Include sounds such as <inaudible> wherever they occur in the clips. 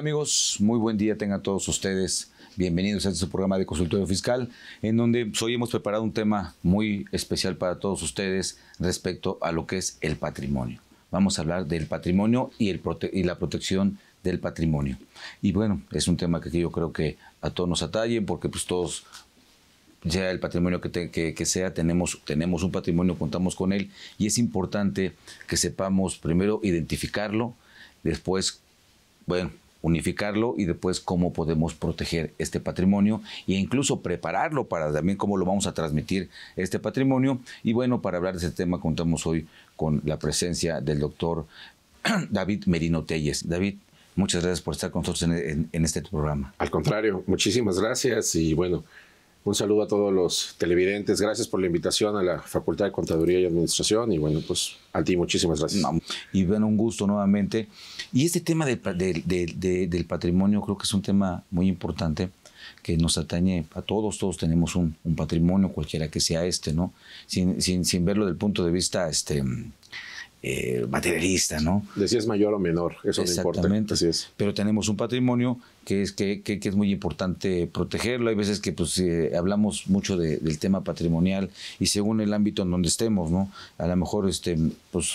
amigos? Muy buen día tengan todos ustedes. Bienvenidos a este programa de Consultorio Fiscal, en donde hoy hemos preparado un tema muy especial para todos ustedes respecto a lo que es el patrimonio. Vamos a hablar del patrimonio y, la protección del patrimonio. Y bueno, es un tema que yo creo que a todos nos atalle, porque pues todos ya el patrimonio que, sea, tenemos, tenemos un patrimonio, contamos con él y es importante que sepamos primero identificarlo, después, bueno, unificarlo y después cómo podemos proteger este patrimonio e incluso prepararlo para también cómo lo vamos a transmitir este patrimonio. Y bueno, para hablar de ese tema contamos hoy con la presencia del doctor <clears throat> David Merino Telles. David, muchas gracias por estar con nosotros en este programa. Al contrario, muchísimas gracias y bueno, un saludo a todos los televidentes. Gracias por la invitación a la Facultad de Contaduría y Administración. Y bueno, pues a ti muchísimas gracias. y bueno, un gusto nuevamente. Y este tema del patrimonio creo que es un tema muy importante que nos atañe a todos. Todos tenemos un, patrimonio, cualquiera que sea este, ¿no? Sin, sin, sin verlo del punto de vista este, eh, materialista, ¿no? De si es mayor o menor, eso no importa. Pero tenemos un patrimonio que es, que, que, es muy importante protegerlo. Hay veces que pues, eh, hablamos mucho del tema patrimonial y según el ámbito en donde estemos, ¿no? A lo mejor este, pues,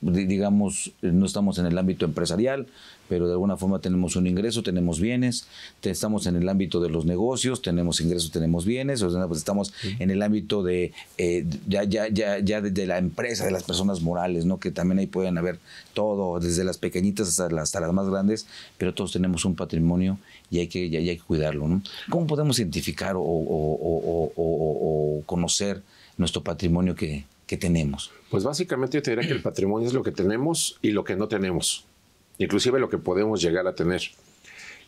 digamos, eh, no estamos en el ámbito empresarial, pero de alguna forma tenemos un ingreso, tenemos bienes, estamos en el ámbito de los negocios, tenemos ingresos, tenemos bienes, o pues estamos en el ámbito de eh, ya, ya, ya, ya la empresa, de las personas morales, ¿no? Que también ahí pueden haber todo, desde las pequeñitas hasta las, más grandes, pero todos tenemos un patrimonio y hay que, cuidarlo, ¿no? ¿Cómo podemos identificar o, o conocer nuestro patrimonio que, que tenemos? Pues básicamente yo te diría que el patrimonio es lo que tenemos y lo que no tenemos, inclusive lo que podemos llegar a tener.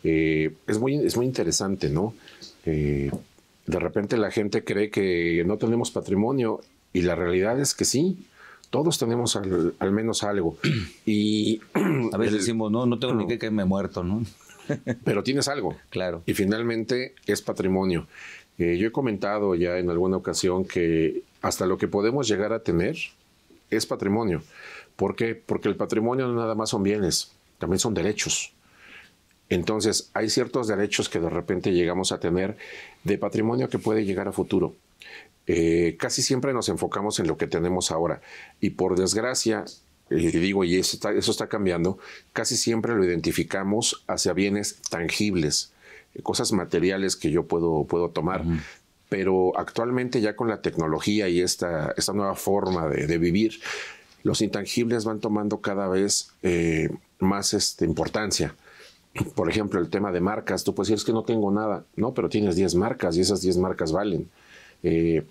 Eh, es, muy, es muy interesante, ¿no? Eh, de repente la gente cree que no tenemos patrimonio y la realidad es que sí, todos tenemos al, menos algo. <clears throat> Y a veces decimos, no, no tengo ni que quedarme muerto, ¿no? <laughs> pero tienes algo. Claro. Y finalmente es patrimonio. Eh, yo he comentado ya en alguna ocasión que hasta lo que podemos llegar a tener es patrimonio. ¿Por qué? Porque el patrimonio no nada más son bienes, también son derechos. Entonces, hay ciertos derechos que de repente llegamos a tener de patrimonio que puede llegar a futuro. Eh, casi siempre nos enfocamos en lo que tenemos ahora y por desgracia, y eh, digo, y eso está, cambiando, casi siempre lo identificamos hacia bienes tangibles, cosas materiales que yo puedo, puedo tomar pero actualmente ya con la tecnología y esta, nueva forma de, vivir, los intangibles van tomando cada vez eh, más este, importancia. Por ejemplo, el tema de marcas, tú puedes decir es que no tengo nada, no, pero tienes 10 marcas y esas 10 marcas valen. Eh,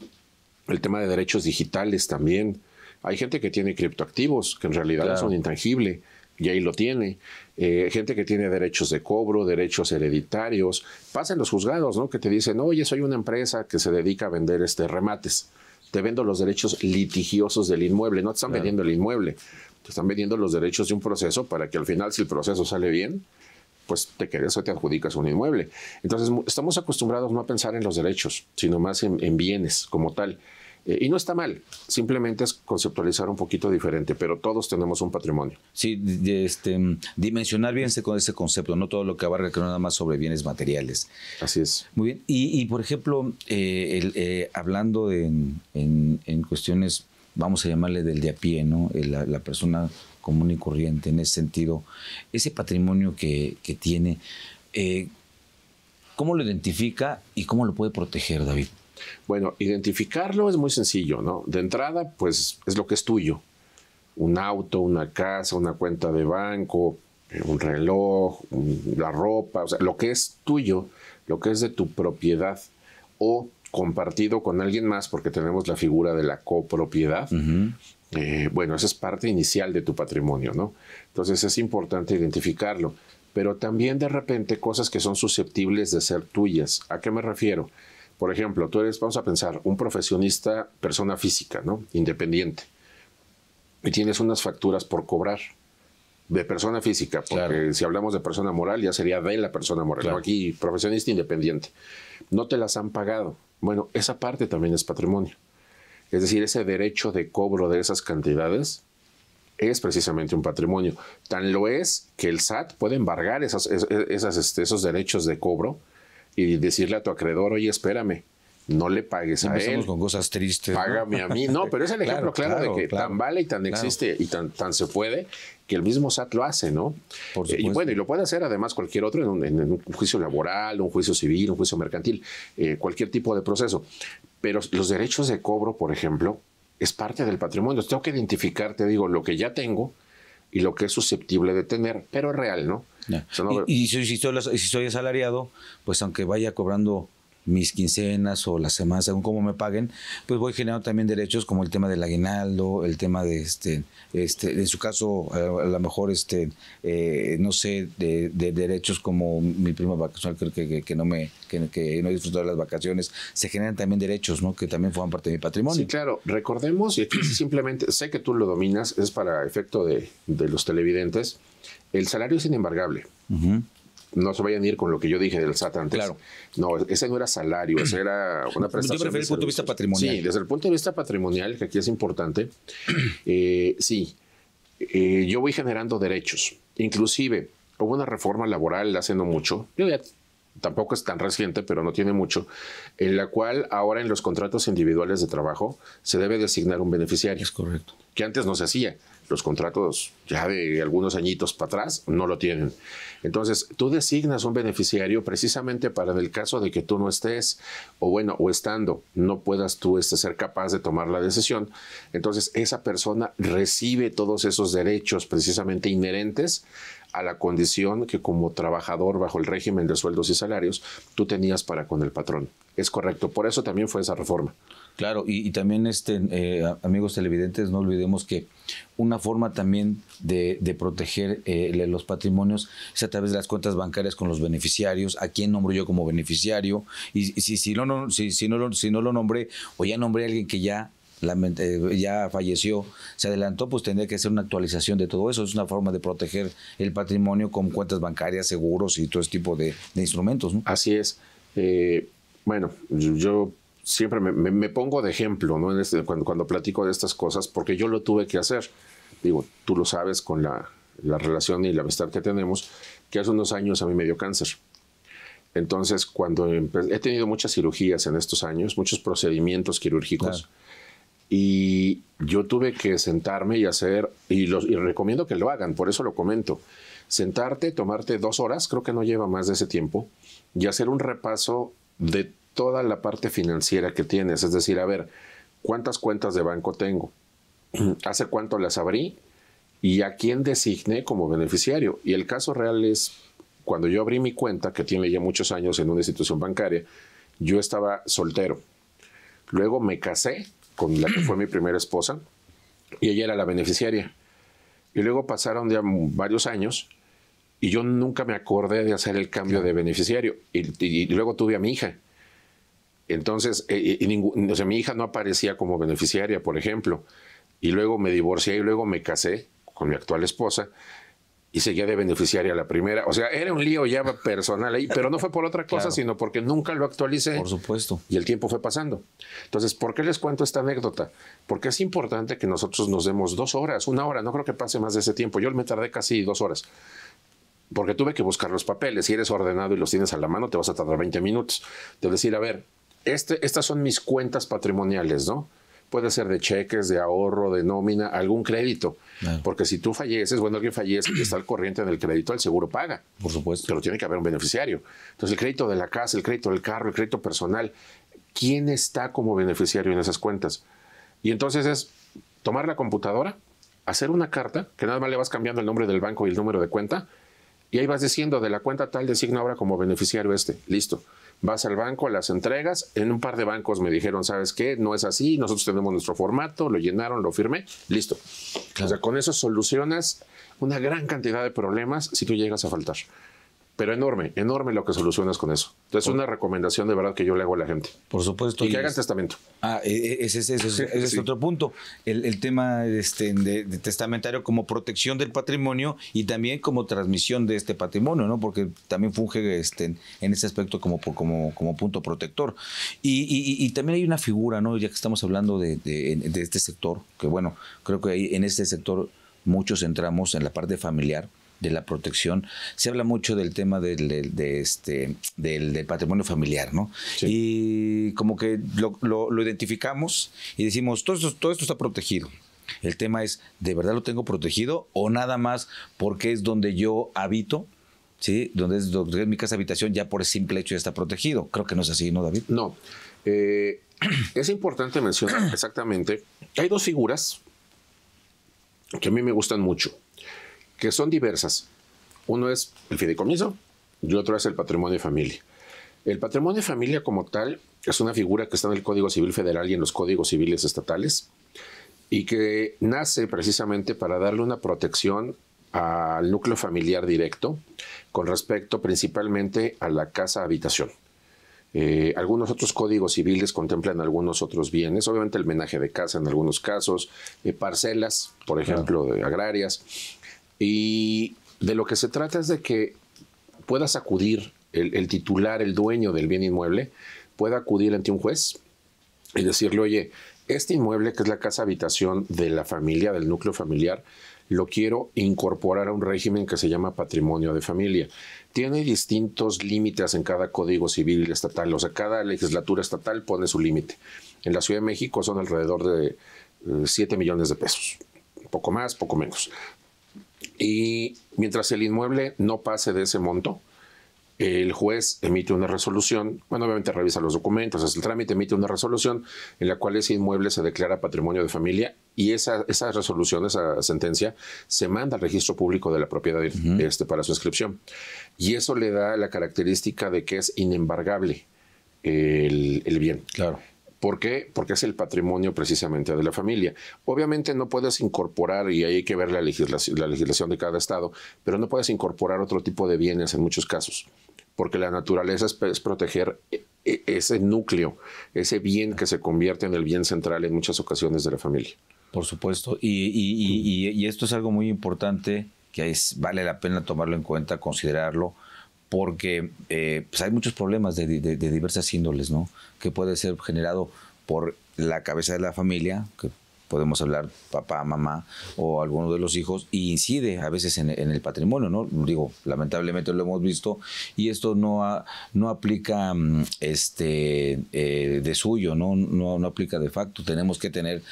el tema de derechos digitales también. Hay gente que tiene criptoactivos, que en realidad son intangibles y ahí lo tiene. Eh, gente que tiene derechos de cobro, derechos hereditarios. Pasen los juzgados, ¿no? Que te dicen, oye, soy una empresa que se dedica a vender este remates. Te vendo los derechos litigiosos del inmueble. No te están vendiendo el inmueble, te están vendiendo los derechos de un proceso para que al final, si el proceso sale bien, pues te quedes o te adjudicas un inmueble. Entonces, estamos acostumbrados no a pensar en los derechos, sino más en bienes como tal. Eh, y no está mal, simplemente es conceptualizar un poquito diferente, pero todos tenemos un patrimonio. Sí, este, dimensionar bien con ese concepto, no todo lo que abarca, que no nada más sobre bienes materiales. Así es. Muy bien, y, por ejemplo, eh, eh, hablando en, en, cuestiones, vamos a llamarle del de a pie, ¿no? la, persona común y corriente en ese sentido, ese patrimonio que, que tiene, ¿cómo lo identifica y cómo lo puede proteger, David? Bueno, identificarlo es muy sencillo, ¿no? De entrada, pues es lo que es tuyo. Un auto, una casa, una cuenta de banco, eh, un reloj, la ropa, o sea, lo que es tuyo, lo que es de tu propiedad o compartido con alguien más, porque tenemos la figura de la copropiedad. Eh, bueno, esa es parte inicial de tu patrimonio, ¿no? Entonces es importante identificarlo, pero también de repente cosas que son susceptibles de ser tuyas. ¿A qué me refiero? Por ejemplo, tú eres, vamos a pensar, un profesionista, persona física, ¿no? Independiente. Y tienes unas facturas por cobrar de persona física, porque si hablamos de persona moral ya sería de la persona moral. Claro. Aquí, profesionista independiente. No te las han pagado. Bueno, esa parte también es patrimonio. Es decir, ese derecho de cobro de esas cantidades es precisamente un patrimonio. Tan lo es que el SAT puede embargar esas, este, esos derechos de cobro y decirle a tu acreedor, oye, espérame, no le pagues a él. con cosas tristes. Págame a mí. No, pero es el <laughs> ejemplo claro, de que tan vale y tan existe y tan, tan se puede que el mismo SAT lo hace, ¿no? Por eh, y bueno, y lo puede hacer además cualquier otro en un, juicio laboral, un juicio civil, un juicio mercantil, eh, cualquier tipo de proceso. Pero los derechos de cobro, por ejemplo, es parte del patrimonio. Tengo que identificar, te digo, lo que ya tengo y lo que es susceptible de tener, pero es real, ¿no? y, si, soy, asalariado, pues aunque vaya cobrando mis quincenas o las semanas, según cómo me paguen, pues voy generando también derechos como el tema del aguinaldo, el tema de este, este en su caso, a, lo mejor, este, eh, no sé, de, derechos como mi prima vacacional, creo que, no me, que, no he disfrutado de las vacaciones, se generan también derechos, ¿no? Que también forman parte de mi patrimonio. Sí, claro, recordemos, y aquí <clears throat> simplemente, sé que tú lo dominas, es para efecto de los televidentes, el salario es inembargable. No se vayan a ir con lo que yo dije del SAT antes. Claro. No, ese no era salario, ese era <clears throat> una prestación. Yo prefiero el punto de vista patrimonial. Sí, desde el punto de vista patrimonial, que aquí es importante, <clears throat> eh, sí, eh, yo voy generando derechos. Inclusive, hubo una reforma laboral hace no mucho, tampoco es tan reciente, pero no tiene mucho, en la cual ahora en los contratos individuales de trabajo se debe designar un beneficiario. Es correcto. Que antes no se hacía. Los contratos ya de algunos añitos para atrás no lo tienen. Entonces, tú designas un beneficiario precisamente para el caso de que tú no estés, o bueno, o estando, no puedas tú este, ser capaz de tomar la decisión. Entonces, esa persona recibe todos esos derechos precisamente inherentes a la condición que como trabajador bajo el régimen de sueldos y salarios tú tenías para con el patrón. Es correcto, por eso también fue esa reforma. Claro, y, también, este, eh, amigos televidentes, no olvidemos que una forma también de, proteger eh, los patrimonios es a través de las cuentas bancarias con los beneficiarios, a quién nombro yo como beneficiario, y, si, no, no, lo nombré o ya nombré a alguien que ya falleció, se adelantó, pues tendría que hacer una actualización de todo eso. Es una forma de proteger el patrimonio con cuentas bancarias, seguros y todo ese tipo de, instrumentos. Así es. Eh, bueno, yo siempre me, pongo de ejemplo este, cuando, platico de estas cosas, porque yo lo tuve que hacer. Digo, tú lo sabes con la, relación y la amistad que tenemos, que hace unos años a mí me dio cáncer. Entonces, cuando he tenido muchas cirugías en estos años, muchos procedimientos quirúrgicos, y yo tuve que sentarme y hacer, y, y recomiendo que lo hagan, por eso lo comento, sentarte, tomarte dos horas, creo que no lleva más de ese tiempo, y hacer un repaso de toda la parte financiera que tienes. Es decir, a ver, ¿cuántas cuentas de banco tengo? <clears throat> ¿Hace cuánto las abrí? ¿Y a quién designé como beneficiario? Y el caso real es, cuando yo abrí mi cuenta, que tiene ya muchos años en una institución bancaria, yo estaba soltero. Luego me casé con la que fue mi primera esposa y ella era la beneficiaria. Y luego pasaron ya varios años y yo nunca me acordé de hacer el cambio de beneficiario. Y, y luego tuve a mi hija. Entonces, eh, y o sea, mi hija no aparecía como beneficiaria, por ejemplo. Y luego me divorcié y luego me casé con mi actual esposa y seguía de beneficiaria la primera. O sea, era un lío ya personal ahí, pero no fue por otra cosa, sino porque nunca lo actualicé. Por supuesto. Y el tiempo fue pasando. Entonces, ¿por qué les cuento esta anécdota? Porque es importante que nosotros nos demos dos horas, una hora, no creo que pase más de ese tiempo. Yo me tardé casi dos horas. Porque tuve que buscar los papeles. Si eres ordenado y los tienes a la mano, te vas a tardar 20 minutos. Te decir, a ver, este, estas son mis cuentas patrimoniales, ¿no? Puede ser de cheques, de ahorro, de nómina, algún crédito. Porque si tú falleces, bueno, alguien fallece y está al corriente del crédito, el seguro paga. Por supuesto. Pero tiene que haber un beneficiario. Entonces, el crédito de la casa, el crédito del carro, el crédito personal, ¿quién está como beneficiario en esas cuentas? Y entonces es tomar la computadora, hacer una carta, que nada más le vas cambiando el nombre del banco y el número de cuenta, y ahí vas diciendo de la cuenta tal designa ahora como beneficiario este. Listo vas al banco, las entregas, en un par de bancos me dijeron, ¿sabes qué? No es así, nosotros tenemos nuestro formato, lo llenaron, lo firmé, listo. O sea, con eso solucionas una gran cantidad de problemas si tú llegas a faltar. Pero enorme, enorme lo que solucionas con eso. es una recomendación de verdad que yo le hago a la gente. Por supuesto. Y, que hagan testamento. Ah, e, e, ese es, <laughs> otro punto. El, tema este, de, testamentario como protección del patrimonio y también como transmisión de este patrimonio, ¿no? Porque también funge este, en ese aspecto como, como, como punto protector. Y, también hay una figura, ¿no? Ya que estamos hablando de, de este sector, que bueno, creo que ahí en este sector muchos entramos en la parte familiar de la protección, se habla mucho del tema del, este, del, patrimonio familiar, ¿no? Y como que lo, identificamos y decimos, todo esto, todo esto está protegido. El tema es, ¿de verdad lo tengo protegido o nada más porque es donde yo habito? ¿Sí? Donde es, donde mi casa habitación ya por el simple hecho ya está protegido. Creo que no es así, ¿no, David? No. Eh, <clears throat> es importante mencionar exactamente. Hay dos figuras que a mí me gustan mucho que son diversas. Uno es el fideicomiso y otro es el patrimonio de familia. El patrimonio de familia como tal es una figura que está en el Código Civil Federal y en los códigos civiles estatales y que nace precisamente para darle una protección al núcleo familiar directo con respecto principalmente a la casa habitación. Eh, algunos otros códigos civiles contemplan algunos otros bienes, obviamente el menaje de casa en algunos casos, eh, parcelas, por ejemplo, agrarias, y de lo que se trata es de que puedas acudir, el, titular, el dueño del bien inmueble, pueda acudir ante un juez y decirle, oye, este inmueble que es la casa habitación de la familia, del núcleo familiar, lo quiero incorporar a un régimen que se llama patrimonio de familia. Tiene distintos límites en cada código civil estatal, o sea, cada legislatura estatal pone su límite. En la Ciudad de México son alrededor de 7 eh, millones de pesos, poco más, poco menos y mientras el inmueble no pase de ese monto, el juez emite una resolución, bueno, obviamente revisa los documentos, hace el trámite, emite una resolución en la cual ese inmueble se declara patrimonio de familia y esa, esa resolución, esa sentencia, se manda al registro público de la propiedad este, para su inscripción. Y eso le da la característica de que es inembargable el, el bien. Claro. ¿Por qué? Porque es el patrimonio precisamente de la familia. Obviamente no puedes incorporar, y ahí hay que ver la legislación, de cada estado, pero no puedes incorporar otro tipo de bienes en muchos casos, porque la naturaleza es, proteger e, e, ese núcleo, ese bien que se convierte en el bien central en muchas ocasiones de la familia. Por supuesto, y, esto es algo muy importante que vale la pena tomarlo en cuenta, considerarlo porque eh, pues, hay muchos problemas de, de, diversas índoles, ¿no? Que puede ser generado por la cabeza de la familia, que podemos hablar papá, mamá o alguno de los hijos, y incide a veces en, el patrimonio, ¿no? Digo, lamentablemente lo hemos visto, y esto no, no aplica mm, este, eh, de suyo, ¿no? ¿no? No aplica de facto. Tenemos que tener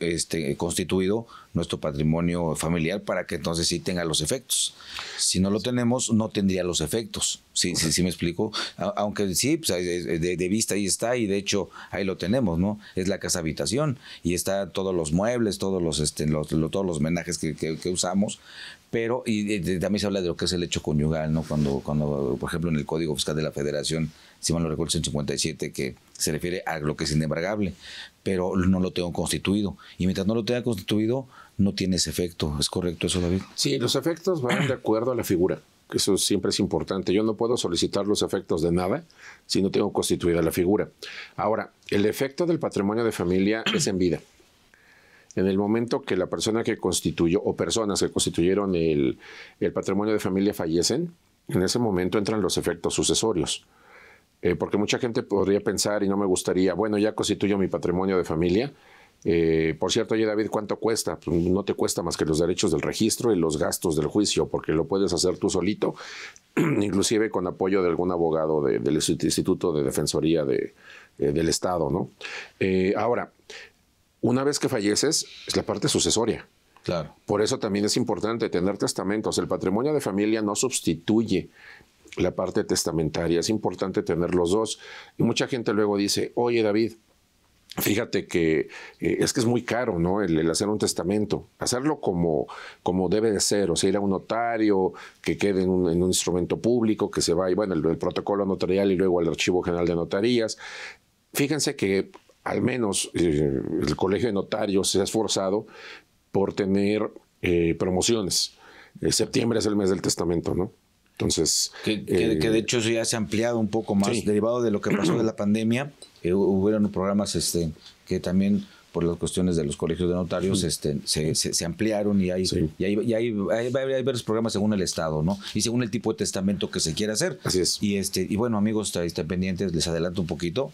este, constituido nuestro patrimonio familiar para que entonces sí tenga los efectos. Si no lo tenemos, no tendría los efectos. Sí, sí, sí me explico. aunque sí, pues, eh, de, vista ahí está y de hecho ahí lo tenemos, ¿no? Es la casa habitación y está todos los muebles, todos los, este, todos los menajes que, usamos, pero y eh, también se habla de lo que es el hecho conyugal, ¿no? Cuando, cuando por ejemplo, en el Código Fiscal de la Federación, si mal no recuerdo, 157, que se refiere a lo que es inembargable pero no lo tengo constituido. Y mientras no lo tenga constituido, no tiene ese efecto. ¿Es correcto eso, David? Sí, los efectos van de acuerdo a la figura. Eso siempre es importante. Yo no puedo solicitar los efectos de nada si no tengo constituida la figura. Ahora, el efecto del patrimonio de familia <clears throat> es en vida. En el momento que la persona que constituyó o personas que constituyeron el, el patrimonio de familia fallecen, en ese momento entran los efectos sucesorios. Eh, porque mucha gente podría pensar y no me gustaría, bueno, ya constituyo mi patrimonio de familia. Eh, por cierto, oye David, ¿cuánto cuesta? Pues, no te cuesta más que los derechos del registro y los gastos del juicio, porque lo puedes hacer tú solito, <clears throat> inclusive con apoyo de algún abogado del Instituto de Defensoría de, eh, del Estado, ¿no? ahora, una vez que falleces, es la parte sucesoria. Claro. Por eso también es importante tener testamentos. El patrimonio de familia no sustituye la parte testamentaria. Es importante tener los dos. Y mucha gente luego dice, oye David, Fíjate que eh, es que es muy caro, ¿no? El, hacer un testamento, hacerlo como, como debe de ser, o sea, ir a un notario, que quede en un, instrumento público, que se y bueno, el, protocolo notarial y luego al Archivo General de Notarías. Fíjense que al menos eh, el Colegio de Notarios se ha esforzado por tener eh, promociones. septiembre es el mes del testamento, ¿no? Entonces. Eh, que, de hecho eso ya se ha ampliado un poco más, derivado de lo que pasó de la <clears throat> pandemia. hubieron programas este, que también por las cuestiones de los colegios de notarios este, se, se, ampliaron y hay, y hay, varios programas según el Estado, ¿no? Y según el tipo de testamento que se quiera hacer. Así es. Y, este, y bueno, amigos, pendientes, les adelanto un poquito.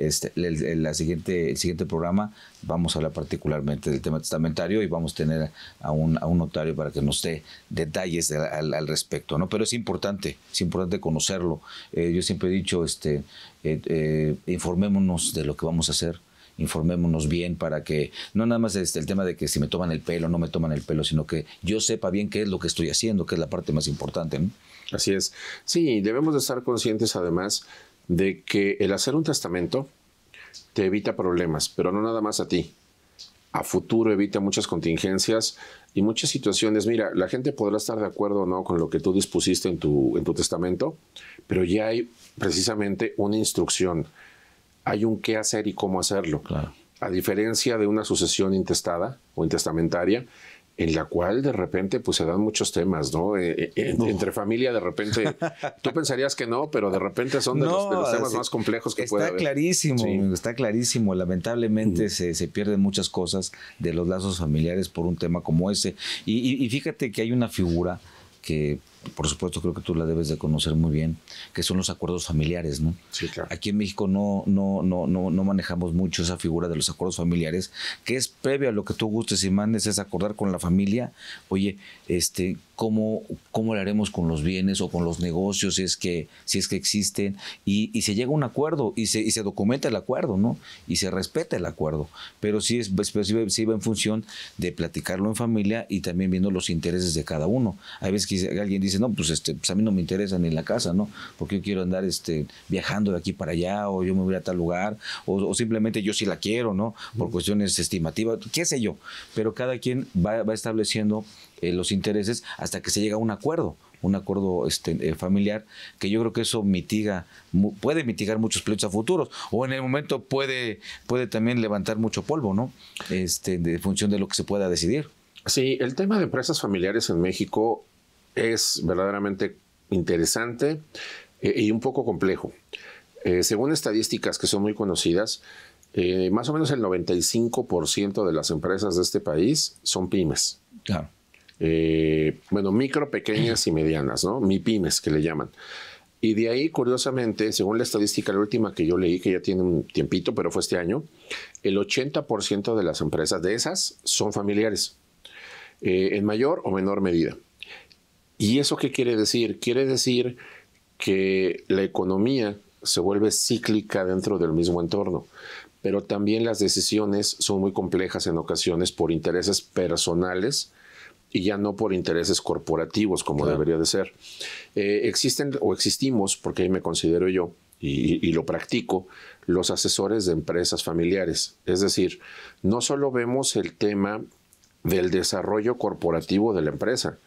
Este, el, la siguiente, siguiente programa vamos a hablar particularmente del tema testamentario y vamos a tener a un, a un notario para que nos dé detalles al, respecto, ¿no? Pero es importante, es importante conocerlo. Eh, yo siempre he dicho, este, eh, eh, informémonos de lo que vamos a hacer, informémonos bien para que no nada más este, el tema de que si me toman el pelo, no me toman el pelo, sino que yo sepa bien qué es lo que estoy haciendo, que es la parte más importante. Así es. Sí, debemos de estar conscientes además de que el hacer un testamento te evita problemas, pero no nada más a ti. A futuro evita muchas contingencias y muchas situaciones. Mira, la gente podrá estar de acuerdo o no con lo que tú dispusiste en tu, en tu testamento, pero ya hay precisamente una instrucción. Hay un qué hacer y cómo hacerlo. A diferencia de una sucesión intestada o intestamentaria, en la cual de repente pues se dan muchos temas, ¿no? Eh, eh, eh, entre familia de repente, <laughs> tú pensarías que no, pero de repente son de, los, temas más complejos que puede Está clarísimo, está clarísimo. Lamentablemente se, pierden muchas cosas de los lazos familiares por un tema como ese. y fíjate que hay una figura que por supuesto creo que tú la debes de conocer muy bien, que son los acuerdos familiares, ¿no? Sí, claro. Aquí en México no, no, no, no, no manejamos mucho esa figura de los acuerdos familiares, que es previo a lo que tú gustes y mandes, es acordar con la familia, oye, este, cómo, cómo lo haremos con los bienes o con los negocios, si es que, si es que existen, y, se llega a un acuerdo, y se, documenta el acuerdo, ¿no? Y se respeta el acuerdo. Pero sí es, pues, pues, va en función de platicarlo en familia y también viendo los intereses de cada uno. Hay veces que alguien dice dice, no, pues, este, pues, a mí no me interesa ni la casa, ¿no? Porque yo quiero andar este, viajando de aquí para allá, o yo me voy a tal lugar, o, simplemente yo sí la quiero, ¿no? Por cuestiones estimativas, qué sé yo. Pero cada quien va, estableciendo eh, los intereses hasta que se llega a un acuerdo un acuerdo este, eh, familiar, que yo creo que eso mitiga, puede mitigar muchos pleitos a futuros, o en el momento puede, puede también levantar mucho polvo, ¿no? Este, de función de lo que se pueda decidir. Sí, el tema de empresas familiares en México es verdaderamente interesante eh, y un poco complejo. Eh, según estadísticas que son muy conocidas, eh, más o menos el 95% de las empresas de este país son pymes. bueno, micro, pequeñas y medianas, ¿no? Mi pymes, que le llaman. Y de ahí, curiosamente, según la estadística, la última que yo leí, que ya tiene un tiempito, pero fue este año, el 80% de las empresas de esas son familiares, en mayor o menor medida. ¿Y eso qué quiere decir? Quiere decir que la economía se vuelve cíclica dentro del mismo entorno, pero también las decisiones son muy complejas en ocasiones por intereses personales y ya no por intereses corporativos como debería de ser. Eh, existen o existimos, porque ahí me considero yo, y, lo practico, los asesores de empresas familiares. Es decir, no solo vemos el tema del desarrollo corporativo de la empresa,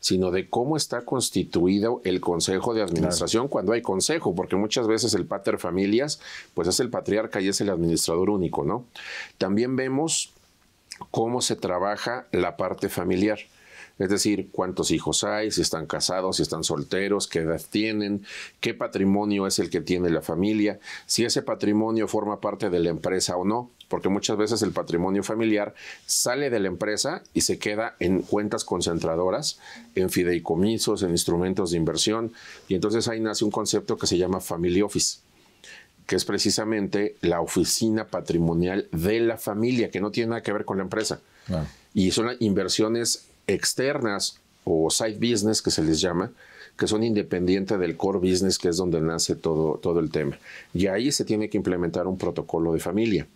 sino de cómo está constituido el consejo de administración cuando hay consejo, porque muchas veces el pater familias, pues es el patriarca y es el administrador único, ¿no? También vemos cómo se trabaja la parte familiar. Es decir, cuántos hijos hay, si están casados, si están solteros, qué edad tienen, qué patrimonio es el que tiene la familia, si ese patrimonio forma parte de la empresa o no, porque muchas veces el patrimonio familiar sale de la empresa y se queda en cuentas concentradoras, en fideicomisos, en instrumentos de inversión, y entonces ahí nace un concepto que se llama Family Office que es precisamente la oficina patrimonial de la familia, que no tiene nada que ver con la empresa. Y son inversiones externas o side business que se les llama, que son independientes del core business, que es donde nace todo, todo el tema. Y ahí se tiene que implementar un protocolo de familia,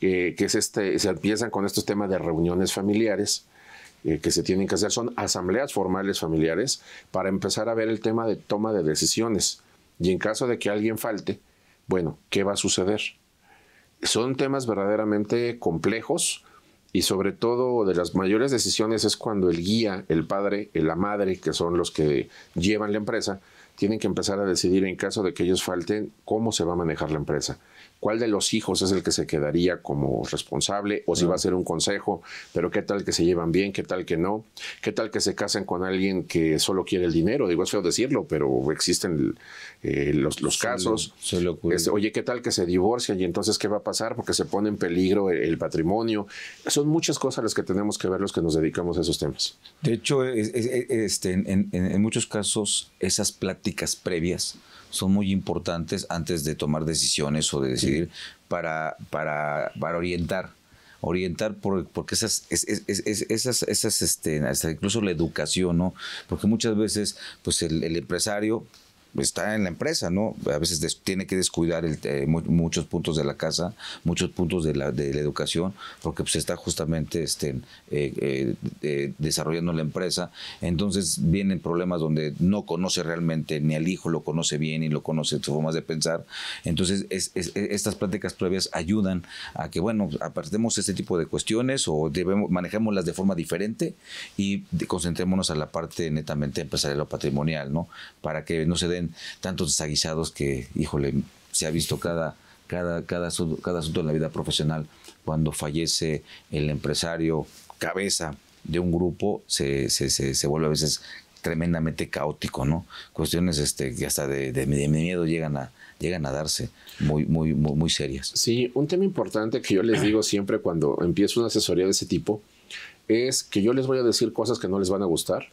eh, que es este, se empiezan con estos temas de reuniones familiares, eh, que se tienen que hacer son asambleas formales familiares para empezar a ver el tema de toma de decisiones. Y en caso de que alguien falte, bueno, ¿qué va a suceder? Son temas verdaderamente complejos y sobre todo de las mayores decisiones es cuando el guía, el padre, la madre, que son los que llevan la empresa, tienen que empezar a decidir en caso de que ellos falten cómo se va a manejar la empresa cuál de los hijos es el que se quedaría como responsable o si va a ser un consejo, pero qué tal que se llevan bien, qué tal que no, qué tal que se casen con alguien que solo quiere el dinero, digo, es feo decirlo, pero existen eh, los, casos. Este, oye, qué tal que se divorcian y entonces qué va a pasar porque se pone en peligro el, patrimonio. Son muchas cosas las que tenemos que ver los que nos dedicamos a esos temas. De hecho, este, en, en muchos casos esas pláticas previas son muy importantes antes de tomar decisiones o de decidir para, para, para orientar orientar porque esas, esas, esas este, incluso la educación, ¿no? Porque muchas veces, pues el, el empresario está en la empresa, ¿no? A veces tiene que descuidar el, eh, muchos puntos de la casa, muchos puntos de la, de la educación, porque pues está justamente este, eh, eh, desarrollando la empresa. Entonces vienen problemas donde no conoce realmente, ni al hijo lo conoce bien, y lo conoce sus formas de pensar. Entonces es, e, estas prácticas previas ayudan a que, bueno, apartemos este tipo de cuestiones o debemos, manejémoslas de forma diferente y concentrémonos a la parte netamente empresarial o patrimonial, ¿no? Para que no se den tantos desaguisados que, híjole, se ha visto cada, cada, cada, asunto, cada asunto en la vida profesional. Cuando fallece el empresario cabeza de un grupo, se, se, se, vuelve a veces tremendamente caótico, ¿no? Cuestiones este, que hasta de, miedo llegan a, llegan a darse muy, muy, muy, muy, serias. Sí, un tema importante que yo les digo <clears throat> siempre cuando empiezo una asesoría de ese tipo es que yo les voy a decir cosas que no les van a gustar,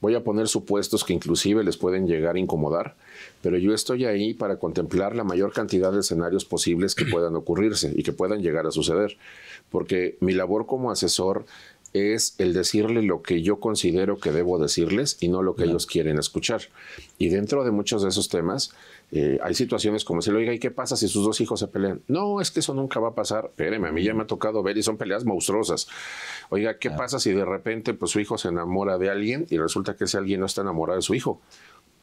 Voy a poner supuestos que inclusive les pueden llegar a incomodar, pero yo estoy ahí para contemplar la mayor cantidad de escenarios posibles que puedan ocurrirse y que puedan llegar a suceder, porque mi labor como asesor es el decirle lo que yo considero que debo decirles y no lo que ellos quieren escuchar. Y dentro de muchos de esos temas, eh, hay situaciones como lo oiga, ¿y qué pasa si sus dos hijos se pelean? No, es que eso nunca va a pasar. Espéreme, a mí ya me ha tocado ver y son peleas monstruosas. Oiga, ¿qué pasa si de repente pues, su hijo se enamora de alguien y resulta que ese alguien no está enamorado de su hijo?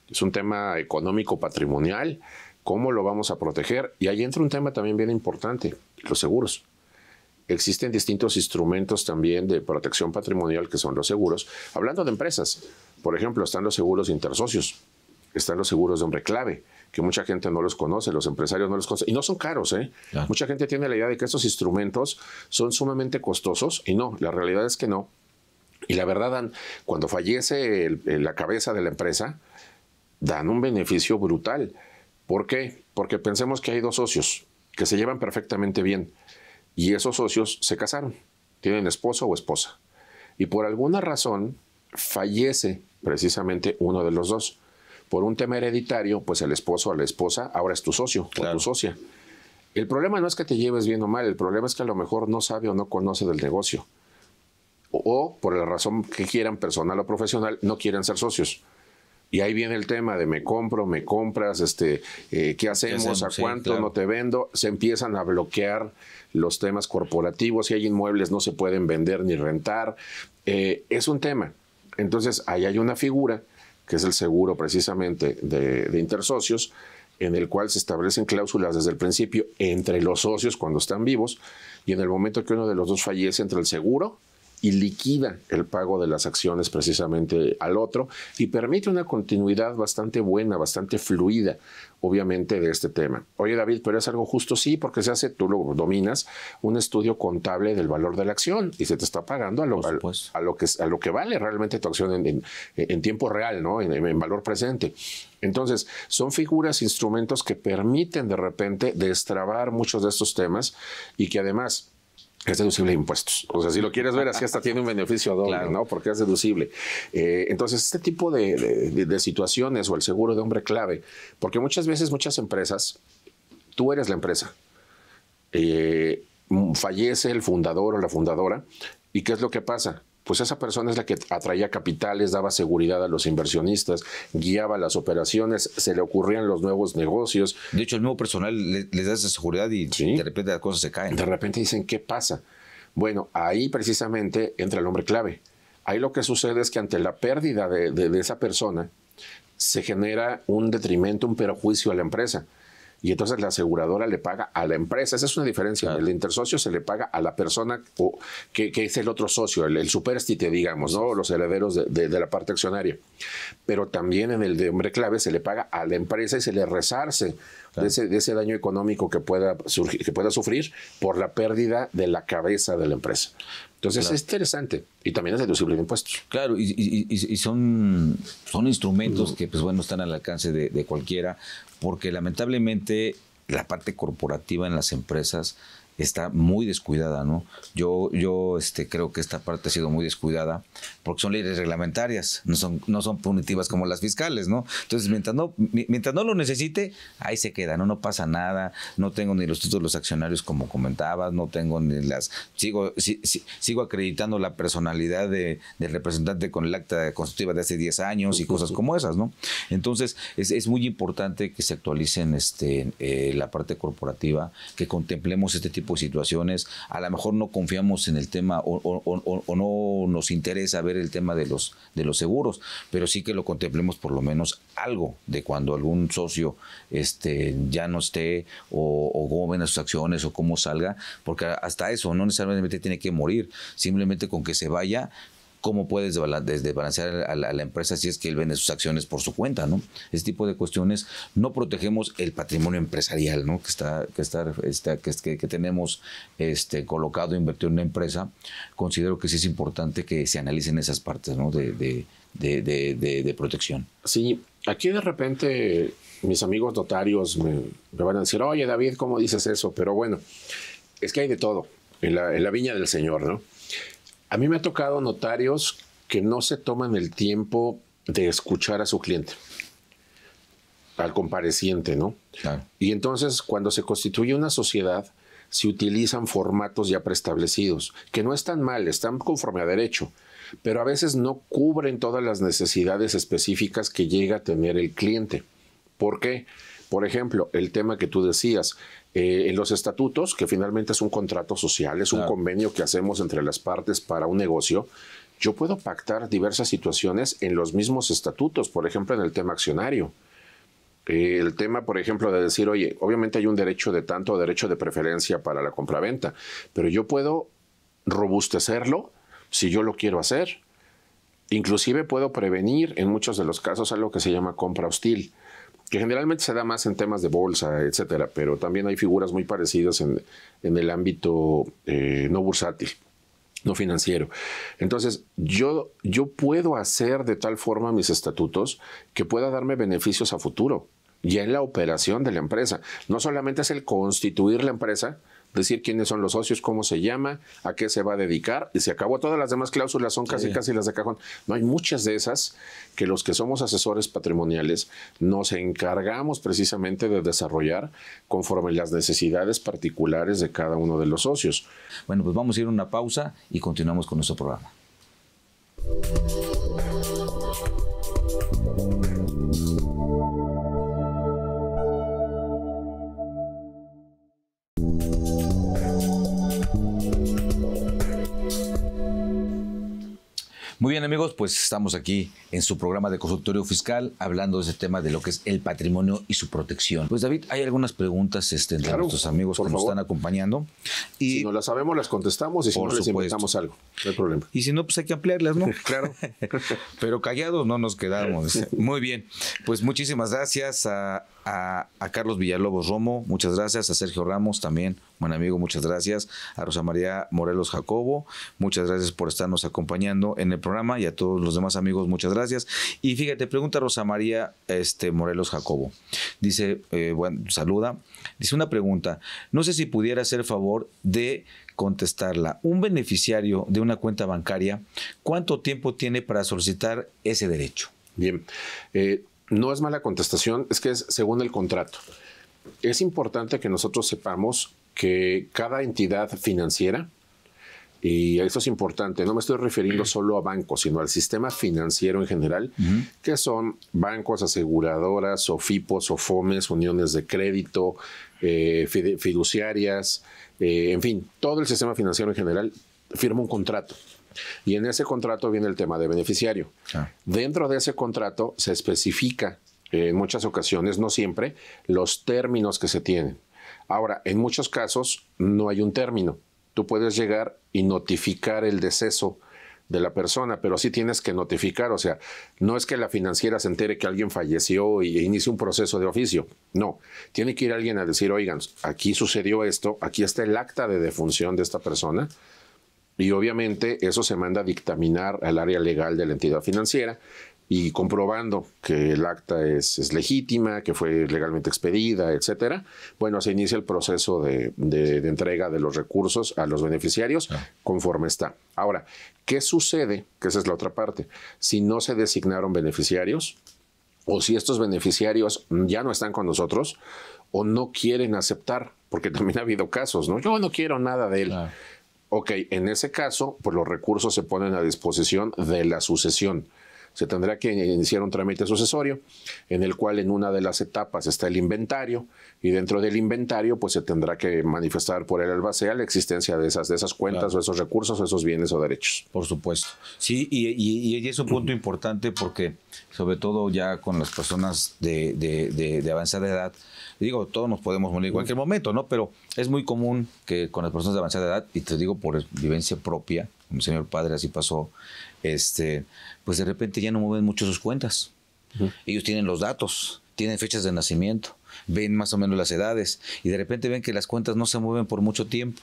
Es un tema económico, patrimonial. ¿Cómo lo vamos a proteger? Y ahí entra un tema también bien importante, los seguros. Existen distintos instrumentos también de protección patrimonial que son los seguros. Hablando de empresas, por ejemplo, están los seguros intersocios, están los seguros de hombre clave que mucha gente no los conoce, los empresarios no los conocen, y no son caros, ¿eh? Mucha gente tiene la idea de que estos instrumentos son sumamente costosos, y no, la realidad es que no. Y la verdad, Dan, cuando fallece la cabeza de la empresa, dan un beneficio brutal. ¿Por qué? Porque pensemos que hay dos socios que se llevan perfectamente bien y esos socios se casaron, tienen esposo o esposa. Y por alguna razón fallece precisamente uno de los dos por un tema hereditario, pues el esposo o la esposa ahora es tu socio o tu socia. El problema no es que te lleves bien o mal, el problema es que a lo mejor no sabe o no conoce del negocio. O, por la razón que quieran, personal o profesional, no quieren ser socios. Y ahí viene el tema de me compro, me compras, este, eh, ¿qué, hacemos? ¿A cuánto? No te vendo. Se empiezan a bloquear los temas corporativos. Si hay inmuebles, no se pueden vender ni rentar. Eh, es un tema. Entonces, ahí hay una figura que es el seguro precisamente de, de intersocios, en el cual se establecen cláusulas desde el principio entre los socios cuando están vivos y en el momento que uno de los dos fallece entre el seguro y liquida el pago de las acciones precisamente al otro y permite una continuidad bastante buena, bastante fluida, obviamente, de este tema. Oye, David, pero es algo justo, sí, porque se hace, tú lo dominas, un estudio contable del valor de la acción y se te está pagando a lo, a, lo, que, a lo que vale realmente tu acción en, en, tiempo real, ¿no? en, en valor presente. Entonces, son figuras, instrumentos que permiten de repente destrabar muchos de estos temas y que además es deducible impuestos. O sea, si lo quieres ver así, hasta tiene un beneficio a ¿no? Porque es deducible. Eh, entonces, este tipo de, situaciones o el seguro de hombre clave, porque muchas veces, muchas empresas, tú eres la empresa. Eh, mm, fallece el fundador o la fundadora, ¿y qué es lo que pasa? pues esa persona es la que atraía capitales, daba seguridad a los inversionistas, guiaba las operaciones, se le ocurrían los nuevos negocios. De hecho, el nuevo personal le, les da esa seguridad y de repente las cosas se caen. De repente dicen, ¿qué pasa? Bueno, ahí precisamente entra el hombre clave. Ahí lo que sucede es que ante la pérdida de esa persona, se genera un detrimento, un perjuicio a la empresa y entonces la aseguradora le paga a la empresa. Esa es una diferencia. El intersocio se le paga a la persona que, es el otro socio, el, superstite, digamos, ¿no? los herederos de, la parte accionaria. Pero también en el de hombre clave se le paga a la empresa y se le resarce de, ese, ese, daño económico que pueda, surgir, que pueda sufrir por la pérdida de la cabeza de la empresa. Entonces es interesante y también es deducible de impuestos. Claro, y, son, son instrumentos que, pues bueno, están al alcance de cualquiera, porque lamentablemente la parte corporativa en las empresas está muy descuidada, ¿no? Yo, yo este, creo que esta parte ha sido muy descuidada porque son leyes reglamentarias, no son, no son punitivas como las fiscales, ¿no? Entonces, mientras no, mientras no lo necesite, ahí se queda, ¿no? No pasa nada, no tengo ni los títulos de los accionarios como comentabas, no tengo ni las... Sigo, sigo acreditando la personalidad de, del representante con el acta constitutiva de hace 10 años y cosas como esas, ¿no? Entonces, es, muy importante que se actualicen este, eh, la parte corporativa, que contemplemos este tipo situaciones, a lo mejor no confiamos en el tema o, no nos interesa ver el tema de los, de los seguros, pero sí que lo contemplemos por lo menos algo de cuando algún socio este, ya no esté o, o cómo ven sus acciones o cómo salga, porque hasta eso no necesariamente tiene que morir, simplemente con que se vaya cómo puedes desbalancear a la, empresa si es que él vende sus acciones por su cuenta, ¿no? Ese tipo de cuestiones no protegemos el patrimonio empresarial, ¿no? Que está, que está, está que, que, tenemos este, colocado, invertido en una empresa. Considero que sí es importante que se analicen esas partes, ¿no? de, de, de, protección. Sí, aquí de repente mis amigos notarios me, van a decir, oye David, ¿cómo dices eso? Pero bueno, es que hay de todo en la viña del Señor, ¿no? A mí me ha tocado notarios que no se toman el tiempo de escuchar a su cliente, al compareciente, ¿no? Y entonces cuando se constituye una sociedad, se utilizan formatos ya preestablecidos, que no están mal, están conforme a derecho, pero a veces no cubren todas las necesidades específicas que llega a tener el cliente. ¿Por qué? Por ejemplo, el tema que tú decías, eh, en los estatutos, que finalmente es un contrato social, es un convenio que hacemos entre las partes para un negocio, yo puedo pactar diversas situaciones en los mismos estatutos, por ejemplo, en el tema accionario. Eh, el tema, por ejemplo, de decir, oye, obviamente hay un derecho de tanto, derecho de preferencia para la compraventa, pero yo puedo robustecerlo si yo lo quiero hacer. Inclusive puedo prevenir en muchos de los casos algo que se llama compra hostil que generalmente se da más en temas de bolsa, etcétera, pero también hay figuras muy parecidas en, el ámbito eh, no bursátil, no financiero. Entonces, yo, yo puedo hacer de tal forma mis estatutos que pueda darme beneficios a futuro, ya en la operación de la empresa. No solamente es el constituir la empresa, decir quiénes son los socios, cómo se llama, a qué se va a dedicar, y se acabó. Todas las demás cláusulas son casi, casi las de cajón. No hay muchas de esas que los que somos asesores patrimoniales nos encargamos precisamente de desarrollar conforme las necesidades particulares de cada uno de los socios. Bueno, pues vamos a ir a una pausa y continuamos con nuestro programa. Muy bien amigos, pues estamos aquí en su programa de consultorio fiscal hablando de ese tema de lo que es el patrimonio y su protección. Pues David, hay algunas preguntas este, entre nuestros amigos que nos están acompañando. Y si no las sabemos, las contestamos y si no les inventamos algo. No hay problema. Y si no, pues hay que ampliarlas, ¿no? <laughs> claro. <laughs> Pero callados no nos quedamos. Muy bien. Pues muchísimas gracias a, Carlos Villalobos Romo, muchas gracias. A Sergio Ramos también, buen amigo, muchas gracias. A Rosa María Morelos Jacobo, muchas gracias por estarnos acompañando en el programa y a todos los demás amigos, muchas gracias. Y fíjate, pregunta Rosa María este, Morelos Jacobo. Dice, eh, bueno, saluda. Dice una pregunta. No sé si pudiera hacer favor de contestarla. Un beneficiario de una cuenta bancaria, ¿cuánto tiempo tiene para solicitar ese derecho? Bien, eh, no es mala contestación, es que es según el contrato. Es importante que nosotros sepamos que cada entidad financiera y eso es importante, no me estoy refiriendo mm. solo a bancos, sino al sistema financiero en general, que son bancos, aseguradoras, OFIPOS, FOMEs, uniones de crédito, eh, fiduciarias, eh, en fin, todo el sistema financiero en general firma un contrato. Y en ese contrato viene el tema de beneficiario. Ah. Dentro de ese contrato se especifica eh, en muchas ocasiones, no siempre, los términos que se tienen. Ahora, en muchos casos no hay un término tú puedes llegar y notificar el deceso de la persona, pero sí tienes que notificar, o sea, no es que la financiera se entere que alguien falleció y e inicie un proceso de oficio, no, tiene que ir alguien a decir, oigan, aquí sucedió esto, aquí está el acta de defunción de esta persona, y obviamente eso se manda a dictaminar al área legal de la entidad financiera, y comprobando que el acta es, legítima, que fue legalmente expedida, etcétera, bueno, se inicia el proceso de, entrega de los recursos a los beneficiarios ah. conforme está. Ahora, ¿qué sucede? Que esa es la otra parte. Si no se designaron beneficiarios, o si estos beneficiarios ya no están con nosotros, o no quieren aceptar, porque <laughs> también ha habido casos, ¿no? Yo no quiero nada de él. Ah. Ok, en ese caso, pues los recursos se ponen a disposición de la sucesión se tendrá que iniciar un trámite sucesorio en el cual en una de las etapas está el inventario y dentro del inventario pues se tendrá que manifestar por el albacea la existencia de esas, de esas cuentas o esos recursos o esos bienes o derechos. Por supuesto. Sí, y, es un punto importante porque sobre todo ya con las personas de, de, avanzada edad, digo, todos nos podemos morir en cualquier momento, ¿no? Pero es muy común que con las personas de avanzada edad, y te digo por vivencia propia, un señor padre así pasó, este, pues de repente ya no mueven mucho sus cuentas. Ellos tienen los datos, tienen fechas de nacimiento, ven más o menos las edades y de repente ven que las cuentas no se mueven por mucho tiempo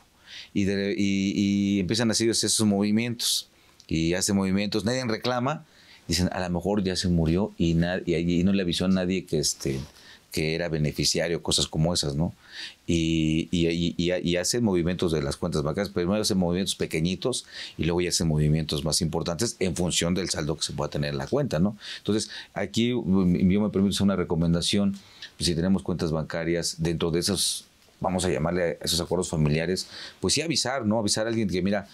y, empiezan a hacer esos movimientos y hace movimientos, nadie reclama, dicen a lo mejor ya se murió y, y no le avisó a nadie que, este, que era beneficiario, cosas como esas, ¿no? Y, y, hacen movimientos de las cuentas bancarias, primero hacen movimientos pequeñitos y luego ya hacen movimientos más importantes en función del saldo que se pueda tener en la cuenta, ¿no? Entonces, aquí mm, yo me permito hacer una recomendación, pues, si tenemos cuentas bancarias dentro de esos vamos a llamarle a esos acuerdos familiares, pues sí avisar, ¿no? Avisar a alguien que, mira,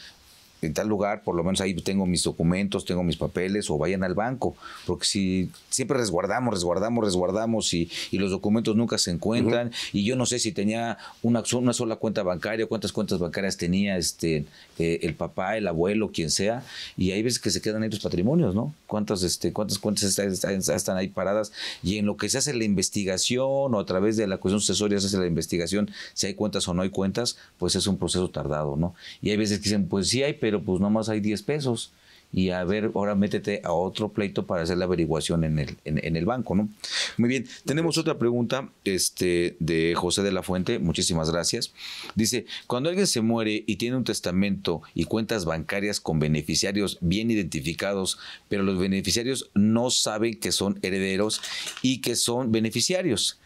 en tal lugar, por lo menos ahí tengo mis documentos, tengo mis papeles, o vayan al banco, porque si siempre resguardamos, resguardamos, resguardamos y, y los documentos nunca se encuentran, y yo no sé si tenía una, una sola cuenta bancaria, cuántas cuentas bancarias tenía este eh, el papá, el abuelo, quien sea, y hay veces que se quedan ahí los patrimonios, ¿no? Cuántas, este, cuántas cuentas están, ahí paradas, y en lo que se hace la investigación o a través de la cuestión sucesoria se hace la investigación, si hay cuentas o no hay cuentas, pues es un proceso tardado, ¿no? Y hay veces que dicen, pues sí hay, pero pues nomás hay 10 pesos y a ver, ahora métete a otro pleito para hacer la averiguación en el, en, el banco, ¿no? Muy bien, tenemos otra pregunta este, de José de la Fuente, muchísimas gracias. Dice, cuando alguien se muere y tiene un testamento y cuentas bancarias con beneficiarios bien identificados, pero los beneficiarios no saben que son herederos y que son beneficiarios.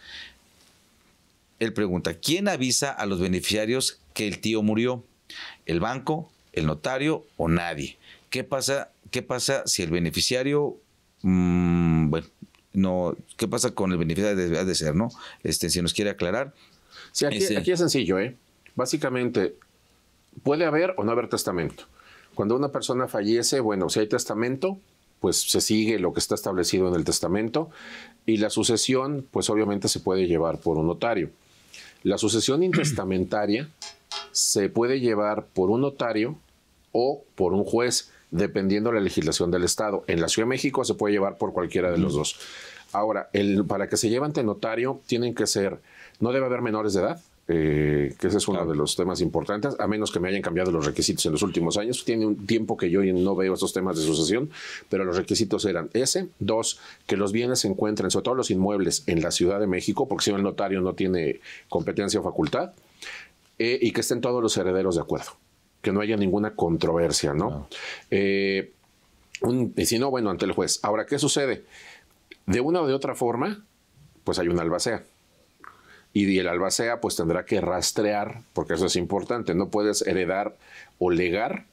Él pregunta, ¿quién avisa a los beneficiarios que el tío murió? ¿El banco? el notario o nadie. ¿Qué pasa, qué pasa si el beneficiario, mm, bueno, no, qué pasa con el beneficiario de, ser, ¿no? Este, si nos quiere aclarar. Sí, aquí, este, aquí es sencillo, ¿eh? Básicamente, puede haber o no haber testamento. Cuando una persona fallece, bueno, si hay testamento, pues se sigue lo que está establecido en el testamento y la sucesión, pues obviamente se puede llevar por un notario. La sucesión <clears throat> intestamentaria se puede llevar por un notario o por un juez, dependiendo de la legislación del Estado. En la Ciudad de México se puede llevar por cualquiera de los dos. Ahora, para que se lleve ante notario, tienen que ser, no debe haber menores de edad, eh, que ese es uno de los temas importantes, a menos que me hayan cambiado los requisitos en los últimos años. Tiene un tiempo que yo no veo estos temas de sucesión, pero los requisitos eran ese, dos, que los bienes se encuentren, sobre todo los inmuebles, en la Ciudad de México, porque si no el notario no tiene competencia o facultad. Eh, y que estén todos los herederos de acuerdo, que no haya ninguna controversia, ¿no? Eh, y si no, bueno, ante el juez. Ahora, ¿qué sucede? De una o de otra forma, pues hay un albacea. Y el albacea pues tendrá que rastrear, porque eso es importante, no puedes heredar o legar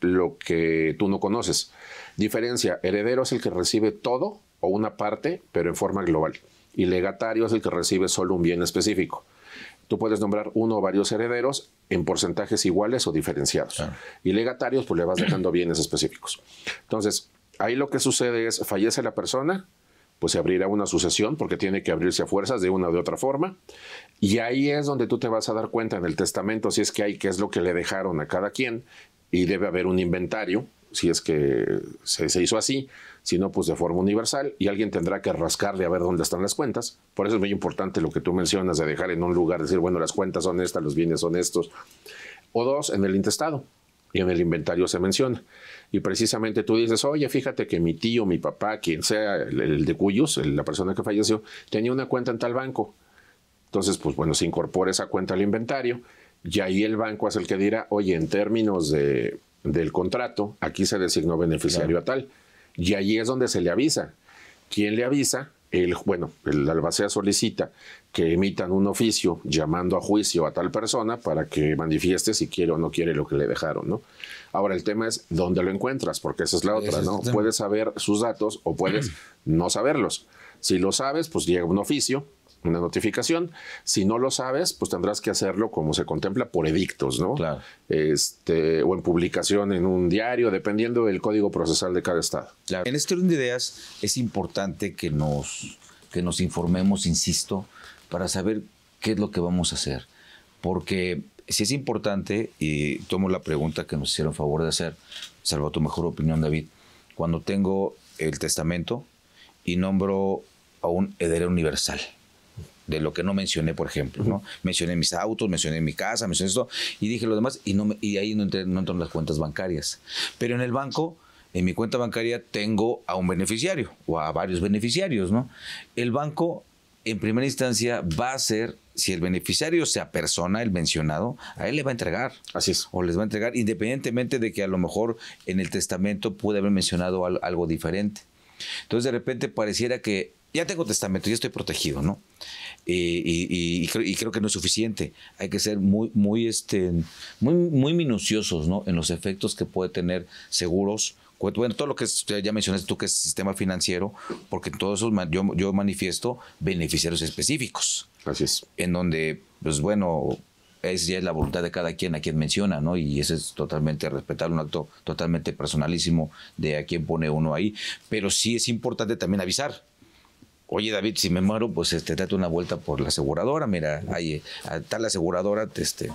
lo que tú no conoces. Diferencia, heredero es el que recibe todo o una parte, pero en forma global. Y legatario es el que recibe solo un bien específico. Tú puedes nombrar uno o varios herederos en porcentajes iguales o diferenciados. Y legatarios, pues le vas dejando bienes específicos. Entonces, ahí lo que sucede es, fallece la persona, pues se abrirá una sucesión porque tiene que abrirse a fuerzas de una u otra forma. Y ahí es donde tú te vas a dar cuenta en el testamento, si es que hay qué es lo que le dejaron a cada quien, y debe haber un inventario, si es que se hizo así, sino pues de forma universal y alguien tendrá que rascarle a ver dónde están las cuentas. Por eso es muy importante lo que tú mencionas de dejar en un lugar, decir, bueno, las cuentas son estas, los bienes son estos. O dos, en el intestado y en el inventario se menciona. Y precisamente tú dices, oye, fíjate que mi tío, mi papá, quien sea, el, de Cuyos, la persona que falleció, tenía una cuenta en tal banco. Entonces, pues bueno, se incorpora esa cuenta al inventario y ahí el banco es el que dirá, oye, en términos de, del contrato, aquí se designó beneficiario a tal. Y ahí es donde se le avisa. ¿Quién le avisa? El, bueno, el albacea solicita que emitan un oficio llamando a juicio a tal persona para que manifieste si quiere o no quiere lo que le dejaron, ¿no? Ahora el tema es dónde lo encuentras, porque esa es la otra, ¿no? Puedes saber sus datos o puedes <clears throat> no saberlos. Si lo sabes, pues llega un oficio, una notificación. Si no lo sabes, pues tendrás que hacerlo como se contempla por edictos, ¿no? Este, o en publicación en un diario, dependiendo del código procesal de cada estado. En este orden de ideas es importante que nos, que nos informemos, insisto, para saber qué es lo que vamos a hacer. Porque si es importante, y tomo la pregunta que nos hicieron favor de hacer, salvo tu mejor opinión, David, cuando tengo el testamento y nombro a un heredero universal de lo que no mencioné, por ejemplo, ¿no? Mencioné mis autos, mencioné mi casa, mencioné esto, y dije lo demás, y, no, y ahí no, entran las cuentas bancarias. Pero en el banco, en mi cuenta bancaria, tengo a un beneficiario o a varios beneficiarios, ¿no? El banco, en primera instancia, va a ser si el beneficiario sea persona el mencionado, a él le va a entregar. Así es. O les va a entregar, independientemente de que a lo mejor en el testamento pude haber mencionado algo diferente. Entonces, de repente pareciera que ya tengo testamento, ya estoy protegido, ¿no? y, creo, y, creo, que no es suficiente. Hay que ser muy, muy, este, muy, muy minuciosos, ¿no? En los efectos que puede tener seguros. Bueno, todo lo que ya mencionaste tú que es sistema financiero, porque en todo eso yo, yo manifiesto beneficiarios específicos. Así es. En donde, pues bueno, es ya es la voluntad de cada quien a quien menciona, ¿no? Y eso es totalmente respetable, un acto totalmente personalísimo de a quien pone uno ahí. Pero sí es importante también avisar oye David, si me muero, pues este, date una vuelta por la aseguradora, mira, ahí, tal aseguradora, este,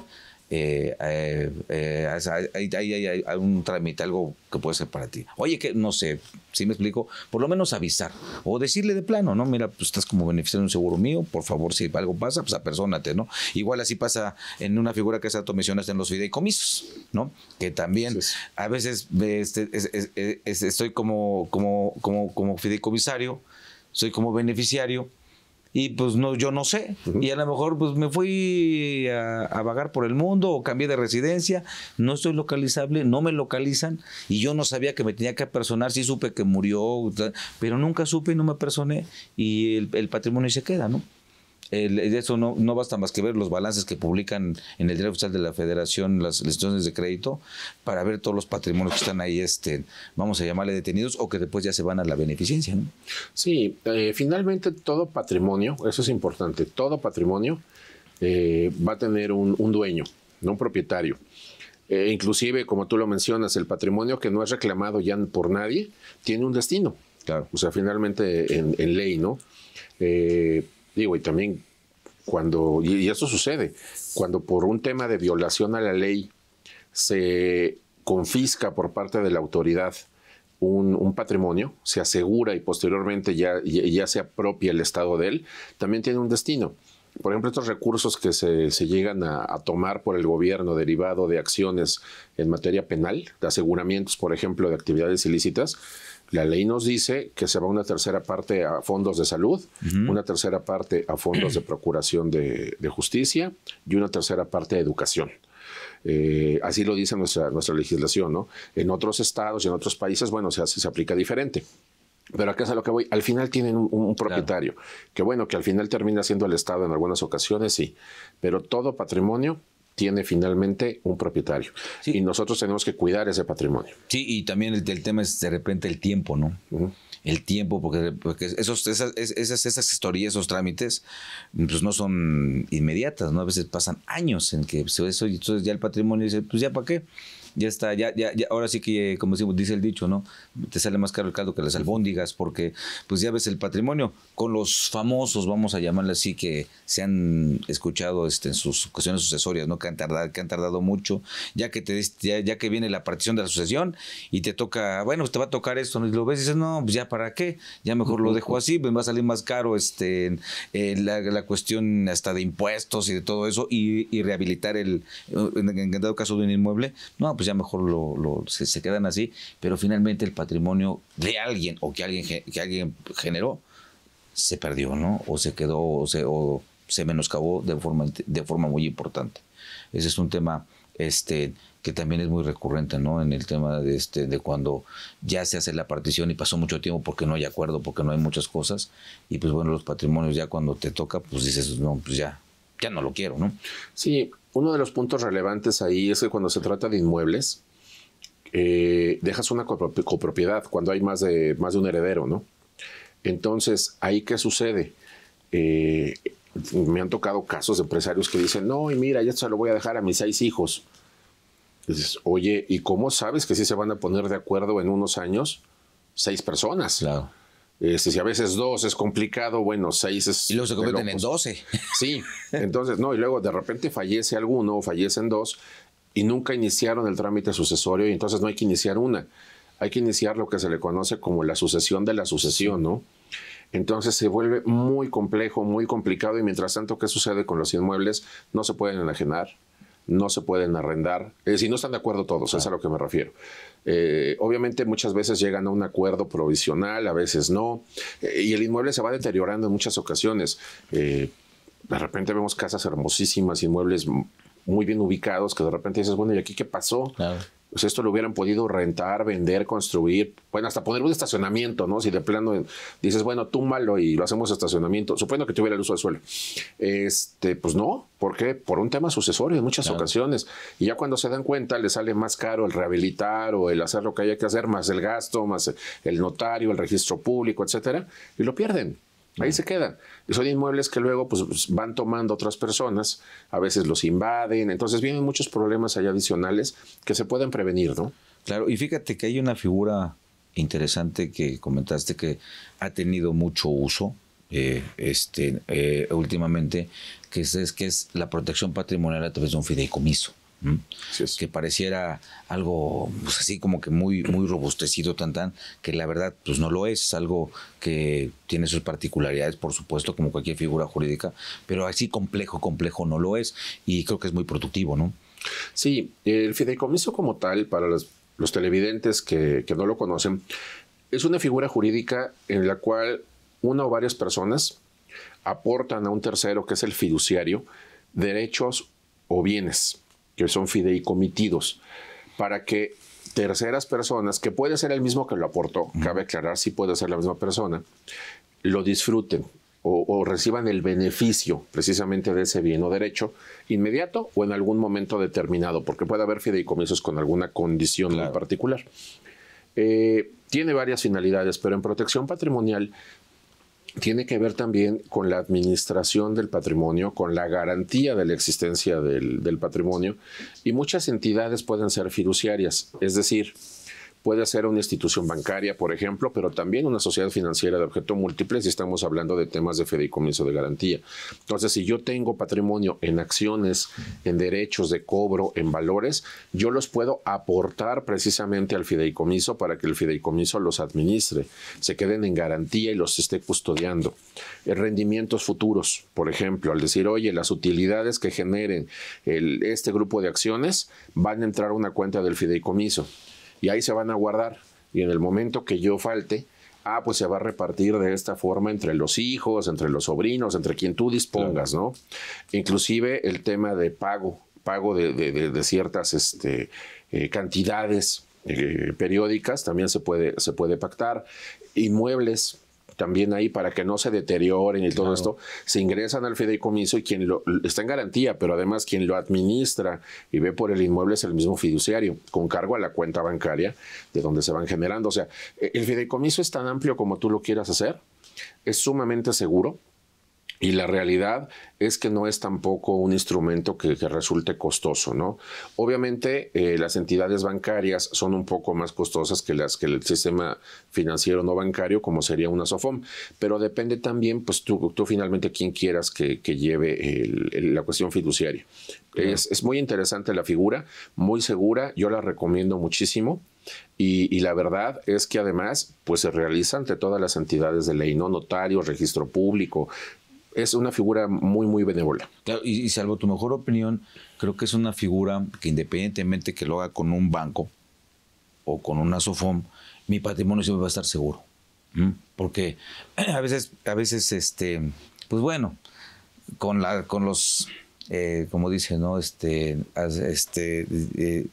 eh, eh, eh hay, un trámite, algo que puede ser para ti. Oye, que no sé, si me explico, por lo menos avisar o decirle de plano, ¿no? Mira, pues estás como beneficiando un seguro mío, por favor, si algo pasa, pues apersónate, ¿no? Igual así pasa en una figura que tú mencionaste en los fideicomisos, ¿no? Que también a veces este, estoy como, como, como, como fideicomisario soy como beneficiario y pues no, yo no sé. Y a lo mejor pues me fui a, vagar por el mundo o cambié de residencia, no estoy localizable, no me localizan y yo no sabía que me tenía que personar, sí supe que murió, pero nunca supe y no me personé y el patrimonio se queda, ¿no? de eso no, no, basta más que ver los balances que publican en el Diario Oficial de la Federación las, lesiones de crédito para ver todos los patrimonios que están ahí, este, vamos a llamarle detenidos o que después ya se van a la beneficencia. ¿no? Sí, eh, finalmente todo patrimonio, eso es importante, todo patrimonio eh, va a tener un, dueño, no un propietario. Eh, inclusive, como tú lo mencionas, el patrimonio que no es reclamado ya por nadie tiene un destino. Claro. O sea, finalmente en, ley, ¿no? Eh, Digo, y también cuando, y eso sucede, cuando por un tema de violación a la ley se confisca por parte de la autoridad un, patrimonio, se asegura y posteriormente ya, ya, se apropia el Estado de él, también tiene un destino. Por ejemplo, estos recursos que se, llegan a, a, tomar por el gobierno derivado de acciones en materia penal, de aseguramientos, por ejemplo, de actividades ilícitas, la ley nos dice que se va una tercera parte a fondos de salud, una tercera parte a fondos de procuración de, justicia y una tercera parte a educación. Eh, así lo dice nuestra, legislación, ¿no? En otros estados y en otros países, bueno, se, se aplica diferente. Pero acá es a lo que voy. Al final tienen un, propietario, que bueno, que al final termina siendo el Estado en algunas ocasiones, sí, pero todo patrimonio tiene finalmente un propietario. Y nosotros tenemos que cuidar ese patrimonio. Sí, y también el, tema es de repente el tiempo, ¿no? El tiempo, porque, porque esos, esas, esas, historias, esos trámites, pues no son inmediatas, ¿no? A veces pasan años en que se eso y entonces ya el patrimonio dice, pues ya para qué ya está, ya, ya, ahora sí que, como dice el dicho, ¿no? Te sale más caro el caldo que las albóndigas, porque pues ya ves el patrimonio con los famosos, vamos a llamarle así, que se han escuchado este, en sus ocasiones sucesorias, ¿no? Que han tardado, que han tardado mucho, ya que, te, ya, ya que viene la partición de la sucesión y te toca, bueno, te va a tocar esto, ¿no? y lo ves y dices, no, pues ya para qué, ya mejor lo dejo así, me va a salir más caro este, eh, la, cuestión hasta de impuestos y de todo eso, y, y rehabilitar el, en, en dado caso de un inmueble, no, pues pues ya mejor lo, se, quedan así, pero finalmente el patrimonio de alguien o que alguien, que alguien generó se perdió, ¿no? O se quedó o se, o se menoscabó de forma, de forma muy importante. Ese es un tema este, que también es muy recurrente, ¿no? En el tema de, este, de cuando ya se hace la partición y pasó mucho tiempo porque no hay acuerdo, porque no hay muchas cosas, y pues bueno, los patrimonios ya cuando te toca, pues dices, no, pues ya, ya no lo quiero, ¿no? Sí, uno de los puntos relevantes ahí es que cuando se trata de inmuebles, eh, dejas una copropiedad cuando hay más de, más de un heredero, ¿no? Entonces, ¿ahí qué sucede? Eh, me han tocado casos de empresarios que dicen, no, y mira, ya se lo voy a dejar a mis seis hijos. Dices, oye, ¿y cómo sabes que sí se van a poner de acuerdo en unos años seis personas? Claro. Este, si a veces dos es complicado, bueno, seis es. Y luego se convierten en doce. Sí, entonces, no, y luego de repente fallece alguno o fallecen dos y nunca iniciaron el trámite sucesorio y entonces no hay que iniciar una. Hay que iniciar lo que se le conoce como la sucesión de la sucesión, ¿no? Entonces se vuelve muy complejo, muy complicado y mientras tanto, ¿qué sucede con los inmuebles? No se pueden enajenar, no se pueden arrendar, es decir, no están de acuerdo todos, es a lo que me refiero. Eh, obviamente muchas veces llegan a un acuerdo provisional, a veces no, eh, y el inmueble se va deteriorando en muchas ocasiones. Eh, de repente vemos casas hermosísimas, inmuebles muy bien ubicados, que de repente dices, bueno, ¿y aquí qué pasó? pues esto lo hubieran podido rentar, vender, construir, bueno, hasta poner un estacionamiento, ¿no? Si de plano dices, bueno, malo y lo hacemos estacionamiento, suponiendo que tuviera el uso del suelo. Este, pues no, porque Por un tema sucesorio en muchas ocasiones. Y ya cuando se dan cuenta, le sale más caro el rehabilitar o el hacer lo que haya que hacer, más el gasto, más el notario, el registro público, etcétera, y lo pierden. Ahí se quedan. Son inmuebles que luego pues, pues, van tomando otras personas, a veces los invaden, entonces vienen muchos problemas adicionales que se pueden prevenir, ¿no? Claro, y fíjate que hay una figura interesante que comentaste que ha tenido mucho uso eh, este, eh, últimamente, que que es la protección patrimonial a través de un fideicomiso que pareciera algo pues, así como que muy, muy robustecido, tan tan, que la verdad pues no lo es, es algo que tiene sus particularidades, por supuesto, como cualquier figura jurídica, pero así complejo, complejo no lo es y creo que es muy productivo, ¿no? Sí, el fideicomiso como tal, para los, televidentes que no lo conocen, es una figura jurídica en la cual una o varias personas aportan a un tercero, que es el fiduciario, derechos o bienes que son fideicomitidos, para que terceras personas, que puede ser el mismo que lo aportó, cabe aclarar si puede ser la misma persona, lo disfruten o, reciban el beneficio precisamente de ese bien o derecho inmediato o en algún momento determinado, porque puede haber fideicomisos con alguna condición en particular. Eh, tiene varias finalidades, pero en protección patrimonial tiene que ver también con la administración del patrimonio, con la garantía de la existencia del, patrimonio y muchas entidades pueden ser fiduciarias, es decir, Puede ser una institución bancaria, por ejemplo, pero también una sociedad financiera de objeto múltiple si estamos hablando de temas de fideicomiso de garantía. Entonces, si yo tengo patrimonio en acciones, en derechos de cobro, en valores, yo los puedo aportar precisamente al fideicomiso para que el fideicomiso los administre, se queden en garantía y los esté custodiando. Eh, rendimientos futuros, por ejemplo, al decir, oye, las utilidades que generen este grupo de acciones van a entrar a una cuenta del fideicomiso y ahí se van a guardar. Y en el momento que yo falte, ah, pues se va a repartir de esta forma entre los hijos, entre los sobrinos, entre quien tú dispongas, ¿no? Inclusive el tema de pago, pago de, de, ciertas este, eh, cantidades eh, periódicas también se puede, se puede pactar. Inmuebles, también ahí para que no se deterioren y todo esto, se ingresan al fideicomiso y quien lo, está en garantía, pero además quien lo administra y ve por el inmueble es el mismo fiduciario, con cargo a la cuenta bancaria de donde se van generando. O sea, e, el fideicomiso es tan amplio como tú lo quieras hacer, es sumamente seguro, y la realidad es que no es tampoco un instrumento que, resulte costoso, ¿no? Obviamente eh, las entidades bancarias son un poco más costosas que las que el sistema financiero no bancario, como sería una SOFOM, pero depende también, pues tú, finalmente quién quieras que, lleve la cuestión fiduciaria. Es, muy interesante la figura, muy segura, yo la recomiendo muchísimo. Y, y, la verdad es que además, pues se realiza ante todas las entidades de ley, ¿no? Notarios, registro público, es una figura muy, muy benévola. y, salvo tu mejor opinión, creo que es una figura que independientemente que lo haga con un banco o con una SOFOM, mi patrimonio siempre va a estar seguro. Porque <clears throat> a veces, a veces, este, pues bueno, con, la, con los eh, como dice, ¿no? Este, este, eh,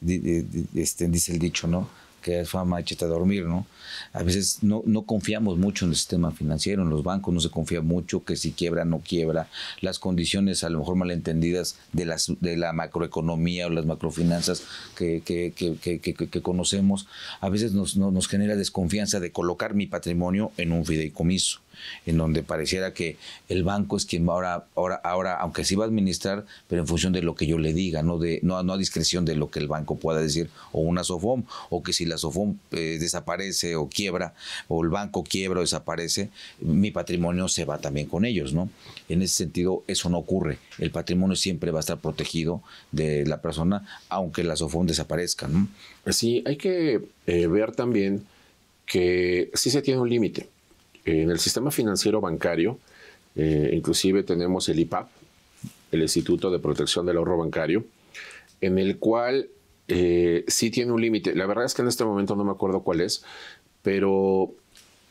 este, dice el dicho, ¿no? que es fama a dormir, ¿no? A veces no, no confiamos mucho en el sistema financiero, en los bancos no se confía mucho que si quiebra, no quiebra. Las condiciones a lo mejor malentendidas de, las, de la macroeconomía o las macrofinanzas que, que, conocemos, a veces nos, nos genera desconfianza de colocar mi patrimonio en un fideicomiso en donde pareciera que el banco es quien ahora, ahora, ahora aunque sí va a administrar, pero en función de lo que yo le diga, no, de, no, a discreción de lo que el banco pueda decir, o una SOFOM, o que si la SOFOM eh, desaparece o quiebra, o el banco quiebra o desaparece, mi patrimonio se va también con ellos, ¿no? En ese sentido, eso no ocurre. El patrimonio siempre va a estar protegido de la persona, aunque la SOFOM desaparezca, ¿no? Sí, hay que eh, ver también que sí se tiene un límite. En el sistema financiero bancario, eh, inclusive tenemos el IPAP, el Instituto de Protección del Ahorro Bancario, en el cual eh, sí tiene un límite. La verdad es que en este momento no me acuerdo cuál es, pero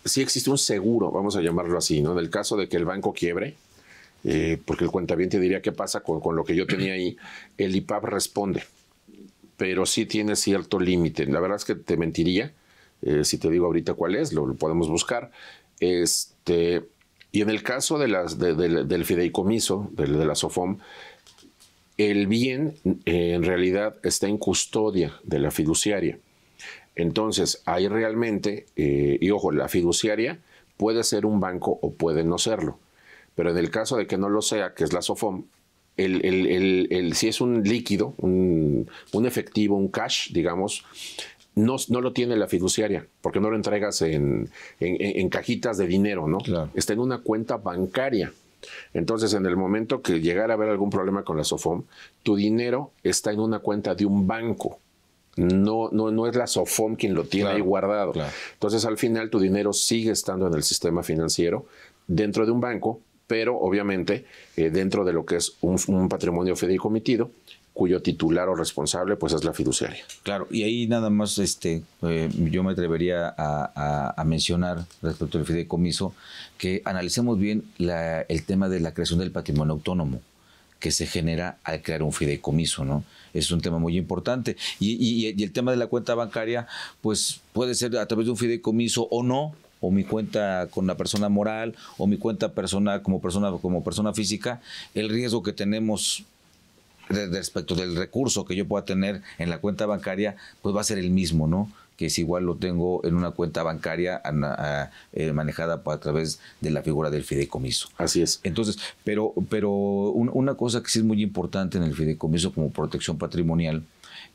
sí existe un seguro, vamos a llamarlo así, ¿no? En el caso de que el banco quiebre, eh, porque el te diría qué pasa con, lo que yo tenía ahí, el IPAP responde, pero sí tiene cierto límite. La verdad es que te mentiría si te digo ahorita cuál es, lo podemos buscar, este, y en el caso de las, del fideicomiso, de, la SOFOM, el bien eh, en realidad está en custodia de la fiduciaria. Entonces, hay realmente, eh, y ojo, la fiduciaria puede ser un banco o puede no serlo. Pero en el caso de que no lo sea, que es la SOFOM, el, si es un líquido, un, un efectivo, un cash, digamos, no, lo tiene la fiduciaria, porque no lo entregas en, en, cajitas de dinero, ¿no? Está en una cuenta bancaria. Entonces, en el momento que llegara a haber algún problema con la SOFOM, tu dinero está en una cuenta de un banco. No, no, no es la SOFOM quien lo tiene ahí guardado. Entonces, al final, tu dinero sigue estando en el sistema financiero dentro de un banco, pero obviamente eh, dentro de lo que es un, un patrimonio fideicomitido cuyo titular o responsable pues es la fiduciaria. Claro, y ahí nada más este, eh, yo me atrevería a, mencionar respecto al fideicomiso que analicemos bien el tema de la creación del patrimonio autónomo que se genera al crear un fideicomiso, ¿no? Es un tema muy importante. Y, el tema de la cuenta bancaria, pues puede ser a través de un fideicomiso o no, o mi cuenta con la persona moral, o mi cuenta personal como persona, como persona física, el riesgo que tenemos respecto del recurso que yo pueda tener en la cuenta bancaria, pues va a ser el mismo, ¿no? que si igual lo tengo en una cuenta bancaria eh, manejada a través de la figura del fideicomiso. Así es. Entonces, pero, pero una cosa que sí es muy importante en el fideicomiso como protección patrimonial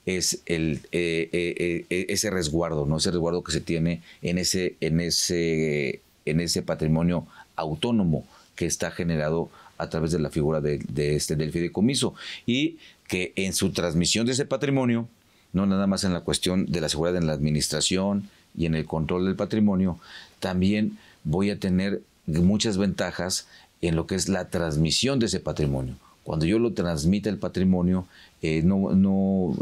es el, eh, eh, ese resguardo, ¿no? Ese resguardo que se tiene en ese, en ese, en ese patrimonio autónomo que está generado a través de la figura de, este, del fideicomiso y que en su transmisión de ese patrimonio, no nada más en la cuestión de la seguridad en la administración y en el control del patrimonio, también voy a tener muchas ventajas en lo que es la transmisión de ese patrimonio. Cuando yo lo transmita el patrimonio, eh, no,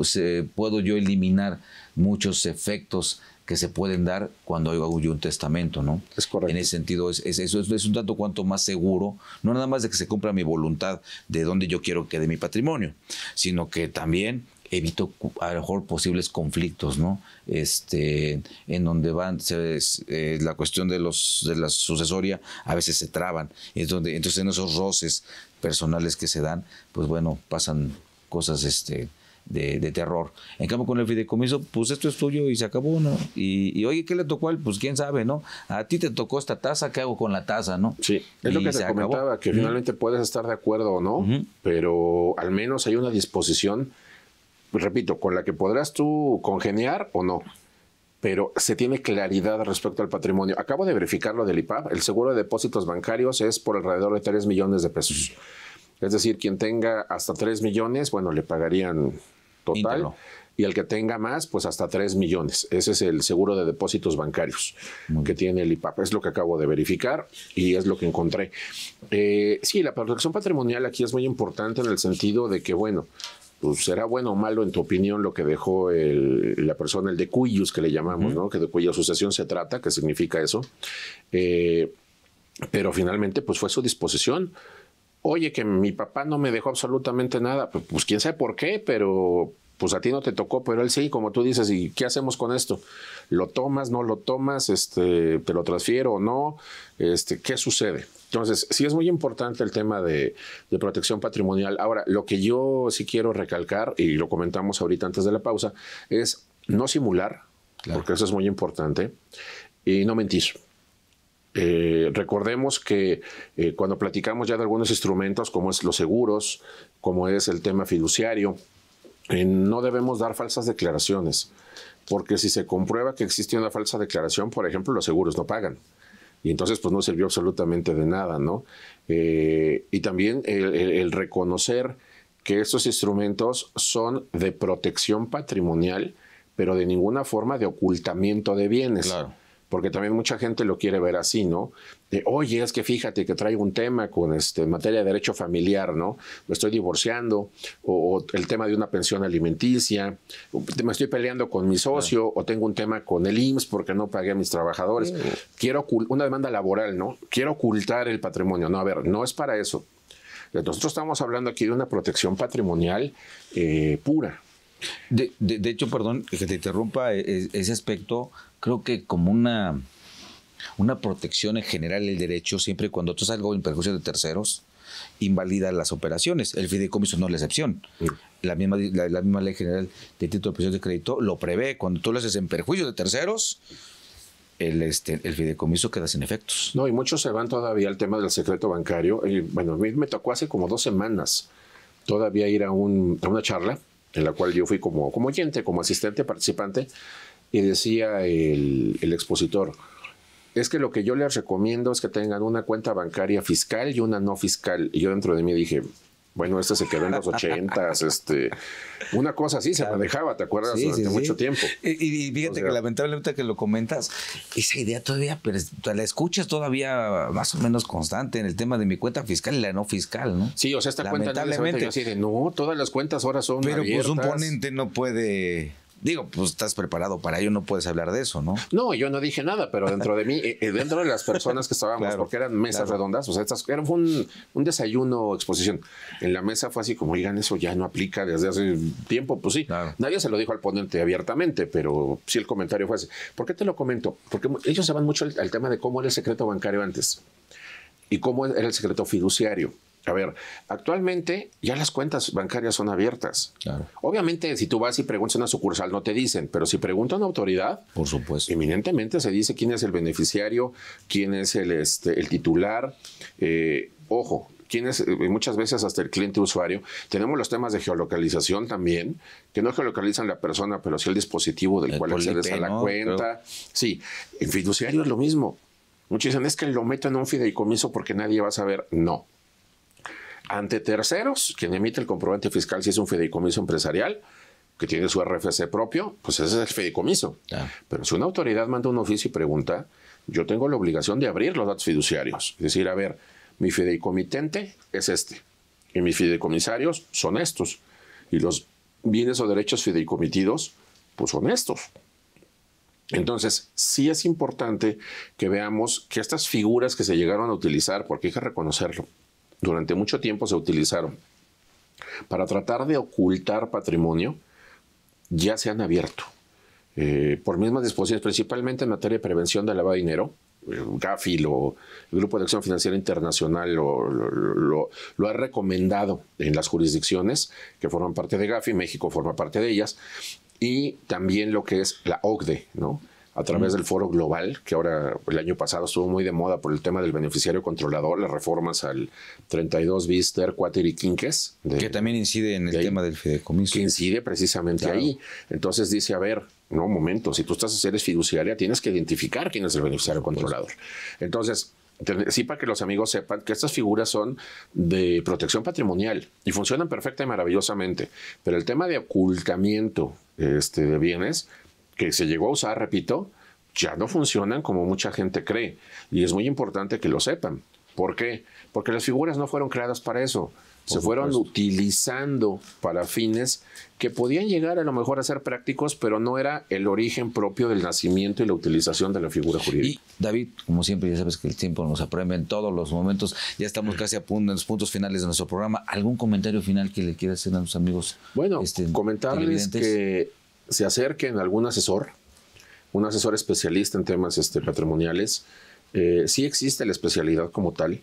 puedo yo eliminar muchos efectos que se pueden dar cuando hago un testamento, ¿no? Es correcto. En ese sentido, es, eso es, un tanto cuanto más seguro, no nada más de que se cumpla mi voluntad de dónde yo quiero que de mi patrimonio, sino que también evito a lo mejor posibles conflictos, ¿no? Este, en donde van se, eh, la cuestión de los de la sucesoria a veces se traban, es donde entonces en esos roces personales que se dan, pues bueno, pasan cosas este de, terror. En cambio, con el fideicomiso, pues esto es tuyo y se acabó, ¿no? Y, oye, ¿qué le tocó a Pues quién sabe, ¿no? A ti te tocó esta taza, ¿qué hago con la taza, no? Sí, es lo que se comentaba, que finalmente puedes estar de acuerdo o no, pero al menos hay una disposición, repito, con la que podrás tú congeniar o no pero se tiene claridad respecto al patrimonio. Acabo de verificar lo del IPAP. El seguro de depósitos bancarios es por alrededor de 3 millones de pesos. Es decir, quien tenga hasta 3 millones, bueno, le pagarían total. Y el que tenga más, pues hasta 3 millones. Ese es el seguro de depósitos bancarios que tiene el IPAP. Es lo que acabo de verificar y es lo que encontré. Eh, sí, la protección patrimonial aquí es muy importante en el sentido de que, bueno, pues será bueno o malo en tu opinión lo que dejó la persona, el de cuyos, que le llamamos, ¿no? Que de cuya sucesión se trata, que significa eso. Eh, pero finalmente, pues fue su disposición oye, que mi papá no me dejó absolutamente nada, pues, pues, quién sabe por qué, pero pues a ti no te tocó, pero él sí, como tú dices, ¿y qué hacemos con esto? ¿Lo tomas, no lo tomas, este, te lo transfiero o no? Este, ¿Qué sucede? Entonces, sí es muy importante el tema de, protección patrimonial. Ahora, lo que yo sí quiero recalcar, y lo comentamos ahorita antes de la pausa, es no simular, porque eso es muy importante, y no mentir. Eh, recordemos que eh, cuando platicamos ya de algunos instrumentos como es los seguros, como es el tema fiduciario, eh, no debemos dar falsas declaraciones, porque si se comprueba que existe una falsa declaración, por ejemplo, los seguros no pagan. Y entonces pues no sirvió absolutamente de nada, ¿no? y también el, el reconocer que estos instrumentos son de protección patrimonial, pero de ninguna forma de ocultamiento de bienes. Claro porque también mucha gente lo quiere ver así, ¿no? oye, es que fíjate que traigo un tema con este, materia de derecho familiar, ¿no? Me estoy divorciando, o, el tema de una pensión alimenticia, me estoy peleando con mi socio, o tengo un tema con el IMSS porque no pagué a mis trabajadores. Quiero una demanda laboral, ¿no? Quiero ocultar el patrimonio. No, a ver, no es para eso. Nosotros estamos hablando aquí de una protección patrimonial eh, pura. de, hecho, perdón, que te interrumpa e, e, ese aspecto, creo que como una, una protección en general del derecho, siempre cuando tú algo en perjuicio de terceros, invalida las operaciones. El fideicomiso no es la excepción. La, misma, la, misma ley general de título de prisión de crédito lo prevé. Cuando tú lo haces en perjuicio de terceros, el, este, el fideicomiso queda sin efectos. No, y muchos se van todavía al tema del secreto bancario. bueno, a mí me tocó hace como dos semanas todavía ir a, un, una charla en la cual yo fui como, como oyente, como asistente, participante, y decía el, expositor, es que lo que yo les recomiendo es que tengan una cuenta bancaria fiscal y una no fiscal. Y yo dentro de mí dije, bueno, este se quedó en los ochentas, este, una cosa así se manejaba, ¿te acuerdas? Sí, Durante mucho tiempo. Y, fíjate que lamentablemente que lo comentas, esa idea todavía, pero la escuchas todavía más o menos constante en el tema de mi cuenta fiscal y la no fiscal, ¿no? Sí, o sea, esta cuenta lamentablemente. no, no todas las cuentas ahora son Pero pues un ponente no puede Digo, pues estás preparado para ello, no puedes hablar de eso, ¿no? No, yo no dije nada, pero dentro de mí, eh, eh, dentro de las personas que estábamos, porque eran mesas redondas, o sea, estas, era un, un desayuno exposición. En la mesa fue así como, oigan, eso ya no aplica desde hace tiempo, pues sí. Nadie se lo dijo al ponente abiertamente, pero sí el comentario fue así. ¿Por qué te lo comento? Porque ellos se van mucho el tema de cómo era el secreto bancario antes y cómo era el secreto fiduciario. A ver, actualmente ya las cuentas bancarias son abiertas. Claro. Obviamente, si tú vas y preguntas a una sucursal, no te dicen, pero si preguntas a una autoridad, por supuesto. Eminentemente se dice quién es el beneficiario, quién es el, este, el titular. Eh, ojo, es eh, muchas veces hasta el cliente usuario. Tenemos los temas de geolocalización también, que no geolocalizan la persona, pero sí el dispositivo del cual accedes a la cuenta. Sí, el fiduciario es lo mismo. Muchos dicen, es que lo meto en un fideicomiso porque nadie va a saber. No ante terceros, quien emite el comprobante fiscal si es un fideicomiso empresarial, que tiene su RFC propio, pues ese es el fideicomiso. Ah. Pero si una autoridad manda un oficio y pregunta, yo tengo la obligación de abrir los datos fiduciarios. Es decir, a ver, mi fideicomitente es este y mis fideicomisarios son estos. Y los bienes o derechos fideicomitidos, pues son estos. Entonces, sí es importante que veamos que estas figuras que se llegaron a utilizar, porque hay que reconocerlo, durante mucho tiempo se utilizaron para tratar de ocultar patrimonio, ya se han abierto eh, por mismas disposiciones, principalmente en materia de prevención de lavado de dinero. Gafi, el Grupo de Acción Financiera Internacional, lo, ha recomendado en las jurisdicciones que forman parte de Gafi, México forma parte de ellas, y también lo que es la OCDE, ¿no? a través del foro global, que ahora el año pasado estuvo muy de moda por el tema del beneficiario controlador, las reformas al 32 bis, Cuater y Quinques. que también incide en el tema del fideicomiso. Que incide precisamente ahí. Entonces dice, a ver, no, momento, si tú estás seres fiduciaria, tienes que identificar quién es el beneficiario controlador. Entonces, sí para que los amigos sepan que estas figuras son de protección patrimonial y funcionan perfecta y maravillosamente, pero el tema de ocultamiento este, de bienes que se llegó a usar, repito, ya no funcionan como mucha gente cree. Y es muy importante que lo sepan. ¿Por qué? Porque las figuras no fueron creadas para eso. se fueron utilizando para fines que podían llegar a lo mejor a ser prácticos, pero no era el origen propio del nacimiento y la utilización de la figura jurídica. Y David, como siempre, ya sabes que el tiempo nos apremia en todos los momentos. Ya estamos casi a punto, en los puntos finales de nuestro programa. ¿Algún comentario final que le quieras hacer a los amigos? Bueno, este, comentarles que se acerquen a algún asesor, un asesor especialista en temas este, patrimoniales. Eh, sí existe la especialidad como tal,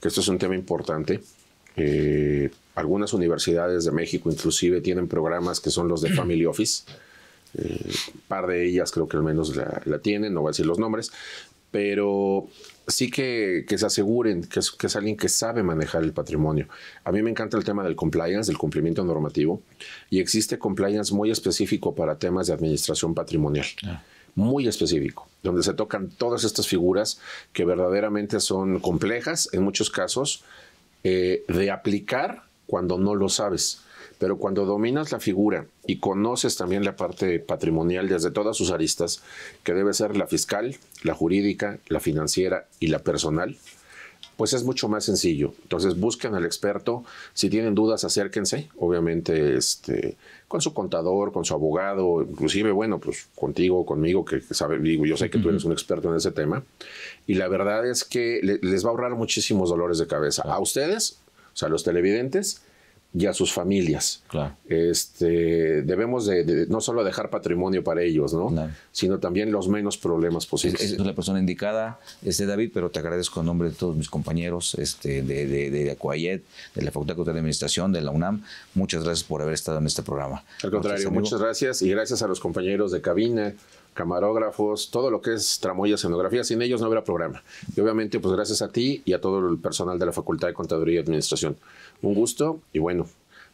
que esto es un tema importante. Eh, algunas universidades de México inclusive tienen programas que son los de Family Office. un eh, par de ellas creo que al menos la, la tienen, no voy a decir los nombres, pero sí que, se aseguren que es, que es, alguien que sabe manejar el patrimonio. A mí me encanta el tema del compliance, del cumplimiento normativo, y existe compliance muy específico para temas de administración patrimonial. Ah. muy específico, donde se tocan todas estas figuras que verdaderamente son complejas en muchos casos eh, de aplicar cuando no lo sabes. Pero cuando dominas la figura y conoces también la parte patrimonial desde todas sus aristas, que debe ser la fiscal, la jurídica, la financiera y la personal, pues es mucho más sencillo. Entonces busquen al experto, si tienen dudas acérquense, obviamente este, con su contador, con su abogado, inclusive, bueno, pues contigo, conmigo, que, digo, yo sé que tú eres un experto en ese tema, y la verdad es que les va a ahorrar muchísimos dolores de cabeza, a ustedes, o sea, a los televidentes, y a sus familias. Este, debemos de, no solo dejar patrimonio para ellos, ¿no? sino también los menos problemas posibles. Es, la persona indicada, este David, pero te agradezco en nombre de todos mis compañeros este, de, de, de Acuayet, de la Facultad de Administración, de la UNAM. Muchas gracias por haber estado en este programa. Al contrario, muchas gracias y gracias a los compañeros de cabina camarógrafos, todo lo que es tramoya, escenografía, sin ellos no habrá programa. Y obviamente, pues gracias a ti y a todo el personal de la Facultad de Contaduría y Administración un gusto y bueno,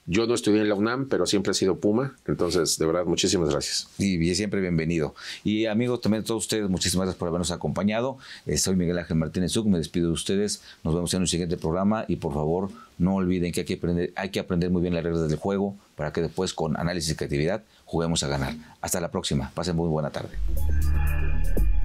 yo no estudié en la UNAM, pero siempre he sido Puma. Entonces, de verdad, muchísimas gracias. Y siempre bienvenido. Y amigos, también a todos ustedes, muchísimas gracias por habernos acompañado. Eh, soy Miguel Ángel Martínez Zuc, me despido de ustedes. Nos vemos en un siguiente programa y por favor, no olviden que hay que aprender muy bien las reglas del juego para que después, con análisis y creatividad, juguemos a ganar. Hasta la próxima. Pasen muy buena tarde.